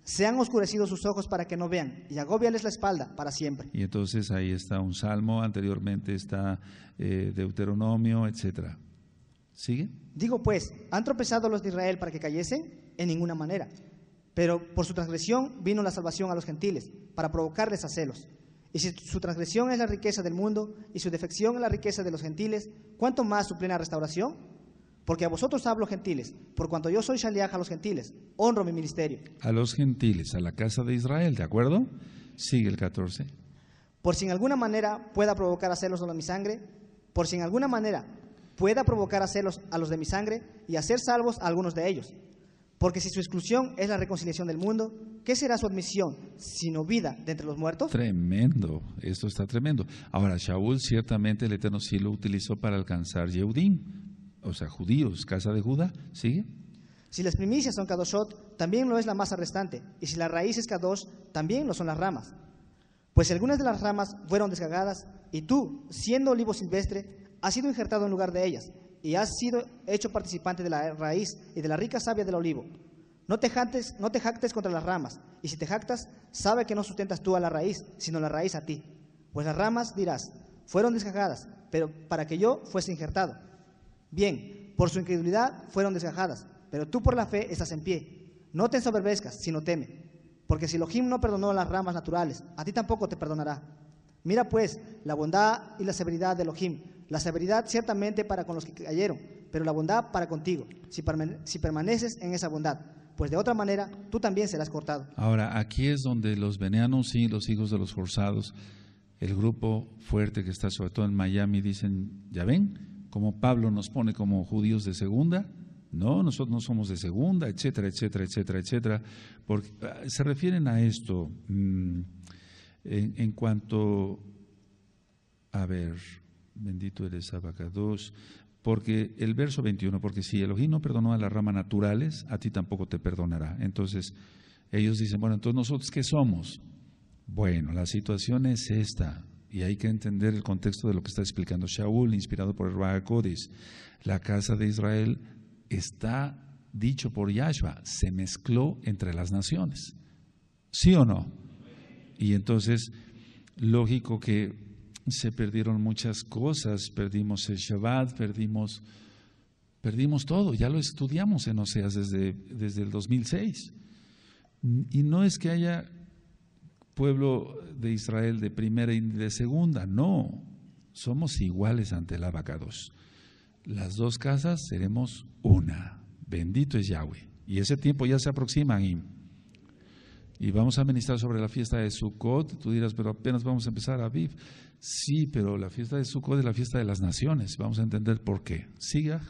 se han oscurecido sus ojos para que no vean, y agobiales la espalda para siempre. Y entonces ahí está un salmo, anteriormente está eh, Deuteronomio, etc. ¿Sigue? Digo pues, ¿han tropezado los de Israel para que cayesen? En ninguna manera. Pero por su transgresión vino la salvación a los gentiles, para provocarles a celos. Y si su transgresión es la riqueza del mundo, y su defección es la riqueza de los gentiles, ¿cuánto más su plena restauración? Porque a vosotros hablo gentiles, por cuanto yo soy Shaliach a los gentiles, honro mi ministerio. A los gentiles, a la casa de Israel, ¿de acuerdo? Sigue el 14. Por si en alguna manera pueda provocar a celos a los de mi sangre, por si en alguna manera pueda provocar a celos a los de mi sangre y hacer salvos a algunos de ellos. Porque si su exclusión es la reconciliación del mundo, ¿qué será su admisión sino vida de entre los muertos? Tremendo, esto está tremendo. Ahora, Shaul ciertamente el Eterno sí lo utilizó para alcanzar Yehudim, o sea, judíos, casa de Judá, ¿sigue? Si las primicias son Kadoshot, también lo es la masa restante, y si la raíz es Kadosh, también lo son las ramas. Pues algunas de las ramas fueron descargadas, y tú, siendo olivo silvestre, has sido injertado en lugar de ellas, y has sido hecho participante de la raíz y de la rica savia del olivo. No te, jantes, no te jactes contra las ramas, y si te jactas, sabe que no sustentas tú a la raíz, sino la raíz a ti. Pues las ramas, dirás, fueron descargadas, pero para que yo fuese injertado. Bien, por su incredulidad fueron desgajadas, pero tú por la fe estás en pie. No te ensoberbezcas, sino teme. Porque si Elohim no perdonó las ramas naturales, a ti tampoco te perdonará. Mira pues la bondad y la severidad de Elohim. La severidad ciertamente para con los que cayeron, pero la bondad para contigo, si, permaneces en esa bondad. Pues de otra manera, tú también serás cortado. Ahora, aquí es donde los veneanos y los hijos de los forzados, el grupo fuerte que está sobre todo en Miami, dicen, ya ven, como Pablo nos pone como judíos de segunda. No, nosotros no somos de segunda, etcétera, etcétera, etcétera, etcétera. Porque ah, se refieren a esto mm, en, cuanto, a ver, bendito eres Abacados, porque el verso 21, porque si Elohim no perdonó a las ramas naturales, a ti tampoco te perdonará. Entonces, ellos dicen, bueno, entonces nosotros qué somos? Bueno, la situación es esta. Y hay que entender el contexto de lo que está explicando Shaul, inspirado por el La casa de Israel está dicho por Yahshua, se mezcló entre las naciones. ¿Sí o no? Y entonces, lógico que se perdieron muchas cosas, perdimos el Shabbat, perdimos, perdimos todo, ya lo estudiamos en Oseas desde, desde el 2006. Y no es que haya pueblo de Israel de primera y de segunda. No, somos iguales ante el abacados. Las dos casas seremos una. Bendito es Yahweh. Y ese tiempo ya se aproxima. Y, vamos a ministrar sobre la fiesta de Sukkot. Tú dirás, pero apenas vamos a empezar a vivir, Sí, pero la fiesta de Sukkot es la fiesta de las naciones. Vamos a entender por qué. Siga.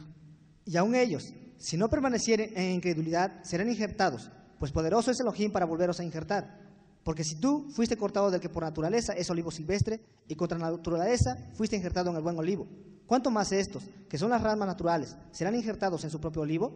Y aún ellos, si no permanecieren en incredulidad, serán injertados, pues poderoso es Elohim para volveros a injertar. Porque si tú fuiste cortado del que por naturaleza es olivo silvestre y contra naturaleza fuiste injertado en el buen olivo, ¿cuánto más estos, que son las ramas naturales, serán injertados en su propio olivo?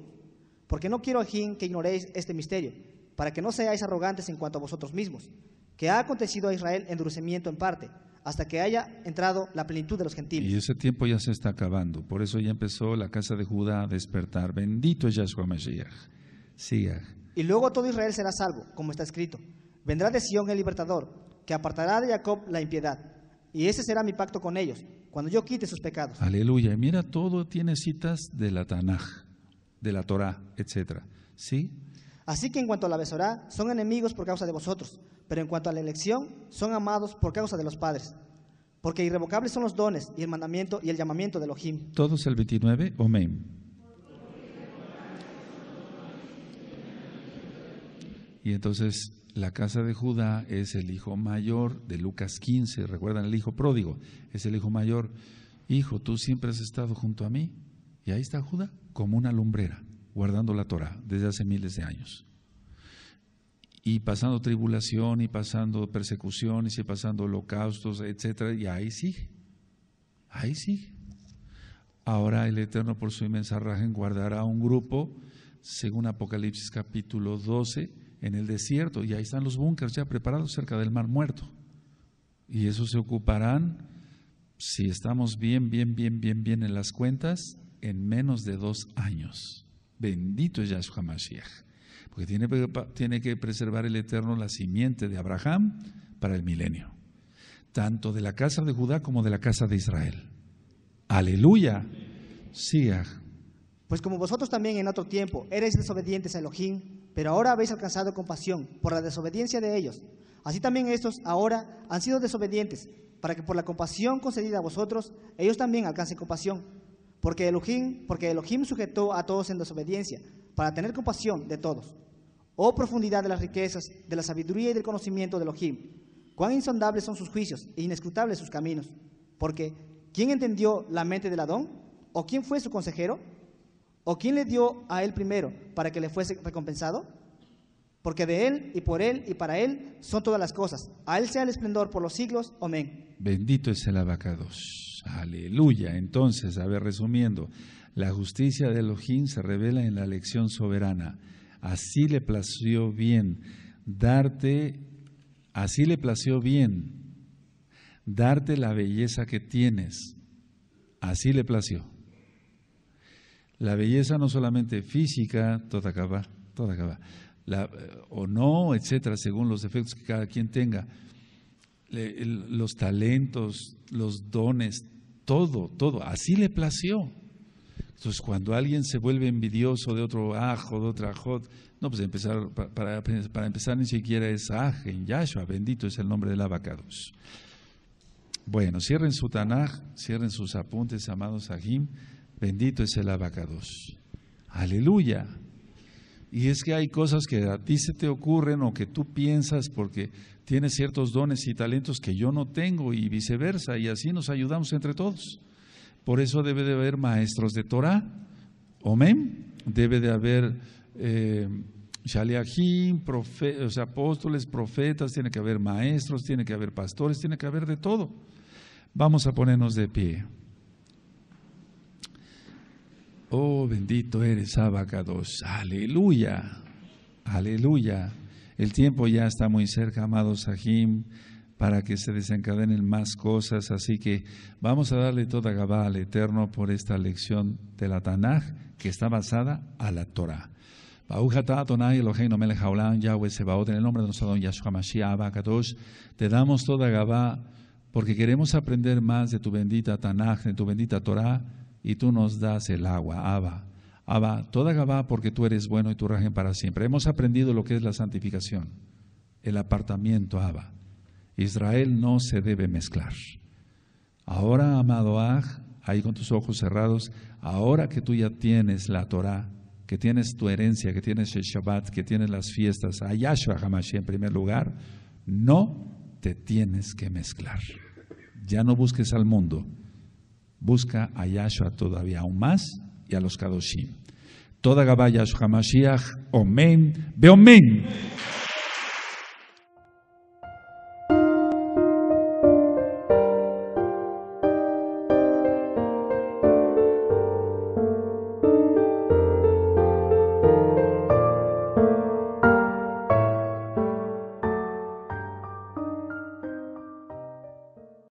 Porque no quiero, Ajín, que ignoréis este misterio, para que no seáis arrogantes en cuanto a vosotros mismos, que ha acontecido a Israel endurecimiento en parte, hasta que haya entrado la plenitud de los gentiles. Y ese tiempo ya se está acabando, por eso ya empezó la casa de Judá a despertar. Bendito es Yahshua Mashiach. Siga. Y luego todo Israel será salvo, como está escrito. Vendrá de Sión el libertador, que apartará de Jacob la impiedad. Y ese será mi pacto con ellos, cuando yo quite sus pecados. Aleluya. Y mira, todo tiene citas de la Tanaj, de la Torá, etc. ¿Sí? Así que en cuanto a la besorá, son enemigos por causa de vosotros, pero en cuanto a la elección, son amados por causa de los padres. Porque irrevocables son los dones y el mandamiento y el llamamiento de Elohim. Todos el 29, Omeim. Y entonces la casa de Judá es el hijo mayor de Lucas 15, recuerdan el hijo pródigo, es el hijo mayor. Hijo, tú siempre has estado junto a mí. Y ahí está Judá, como una lumbrera, guardando la Torah desde hace miles de años. Y pasando tribulación, y pasando persecuciones, y pasando holocaustos, etcétera, y ahí sigue. Ahí sigue. Ahora el Eterno por su inmensa rajen guardará un grupo, según Apocalipsis capítulo 12, en el desierto y ahí están los búnkers ya preparados cerca del mar muerto. Y eso se ocuparán, si estamos bien, bien, bien, bien, bien en las cuentas, en menos de dos años. Bendito es Yahshua Mashiach. Porque tiene, que preservar el eterno la simiente de Abraham para el milenio. Tanto de la casa de Judá como de la casa de Israel. Aleluya. Siga. Ah. Pues como vosotros también en otro tiempo erais desobedientes a Elohim pero ahora habéis alcanzado compasión por la desobediencia de ellos. Así también estos ahora han sido desobedientes, para que por la compasión concedida a vosotros, ellos también alcancen compasión. Porque Elohim, porque Elohim sujetó a todos en desobediencia, para tener compasión de todos. Oh profundidad de las riquezas, de la sabiduría y del conocimiento de Elohim. Cuán insondables son sus juicios e inescrutables sus caminos. Porque, ¿quién entendió la mente del Adón? ¿O quién fue su consejero? ¿O quién le dio a él primero para que le fuese recompensado? Porque de él y por él y para él son todas las cosas. A él sea el esplendor por los siglos. Amén. Bendito es el abacados. Aleluya. Entonces, a ver, resumiendo, la justicia de Elohim se revela en la elección soberana. Así le plació bien darte, así le plació bien darte la belleza que tienes. Así le plació. La belleza no solamente física, toda acaba, toda acaba, eh, o no, etcétera, según los efectos que cada quien tenga, los talentos, los dones, todo, todo, así le plació. Entonces, cuando alguien se vuelve envidioso de otro ajo, de otra ajot, no, pues empezar, para, para empezar ni siquiera es aj en Yahshua, bendito es el nombre del abacados. Bueno, cierren su Tanaj, cierren sus apuntes, amados Ajim. Bendito es el abacados. Aleluya. Y es que hay cosas que a ti se te ocurren o que tú piensas porque tienes ciertos dones y talentos que yo no tengo y viceversa. Y así nos ayudamos entre todos. Por eso debe de haber maestros de Torah. Amén. Debe de haber eh, apóstoles, profetas, tiene que haber maestros, tiene que haber pastores, tiene que haber de todo. Vamos a ponernos de pie. Oh, bendito eres, Abacados. Aleluya. Aleluya. El tiempo ya está muy cerca, amados Sahim, para que se desencadenen más cosas. Así que vamos a darle toda Gabá al Eterno por esta lección de la Tanaj que está basada a la Torah. Yahweh Sebaot, en el nombre de nuestro don Yahshua Mashiach, Abacados, te damos toda Gabá porque queremos aprender más de tu bendita Tanaj, de tu bendita Torah y tú nos das el agua, Abba. Abba, toda Gabá, porque tú eres bueno y tu rajen para siempre. Hemos aprendido lo que es la santificación, el apartamiento, Abba. Israel no se debe mezclar. Ahora, amado Ah... ahí con tus ojos cerrados, ahora que tú ya tienes la Torah, que tienes tu herencia, que tienes el Shabbat, que tienes las fiestas, a Yahshua Hamashi en primer lugar, no te tienes que mezclar. Ya no busques al mundo, busca a Yahshua todavía aún más y a los Kadoshim. Toda hamashiach, Yahshua Mashiach, Omen, Beomen.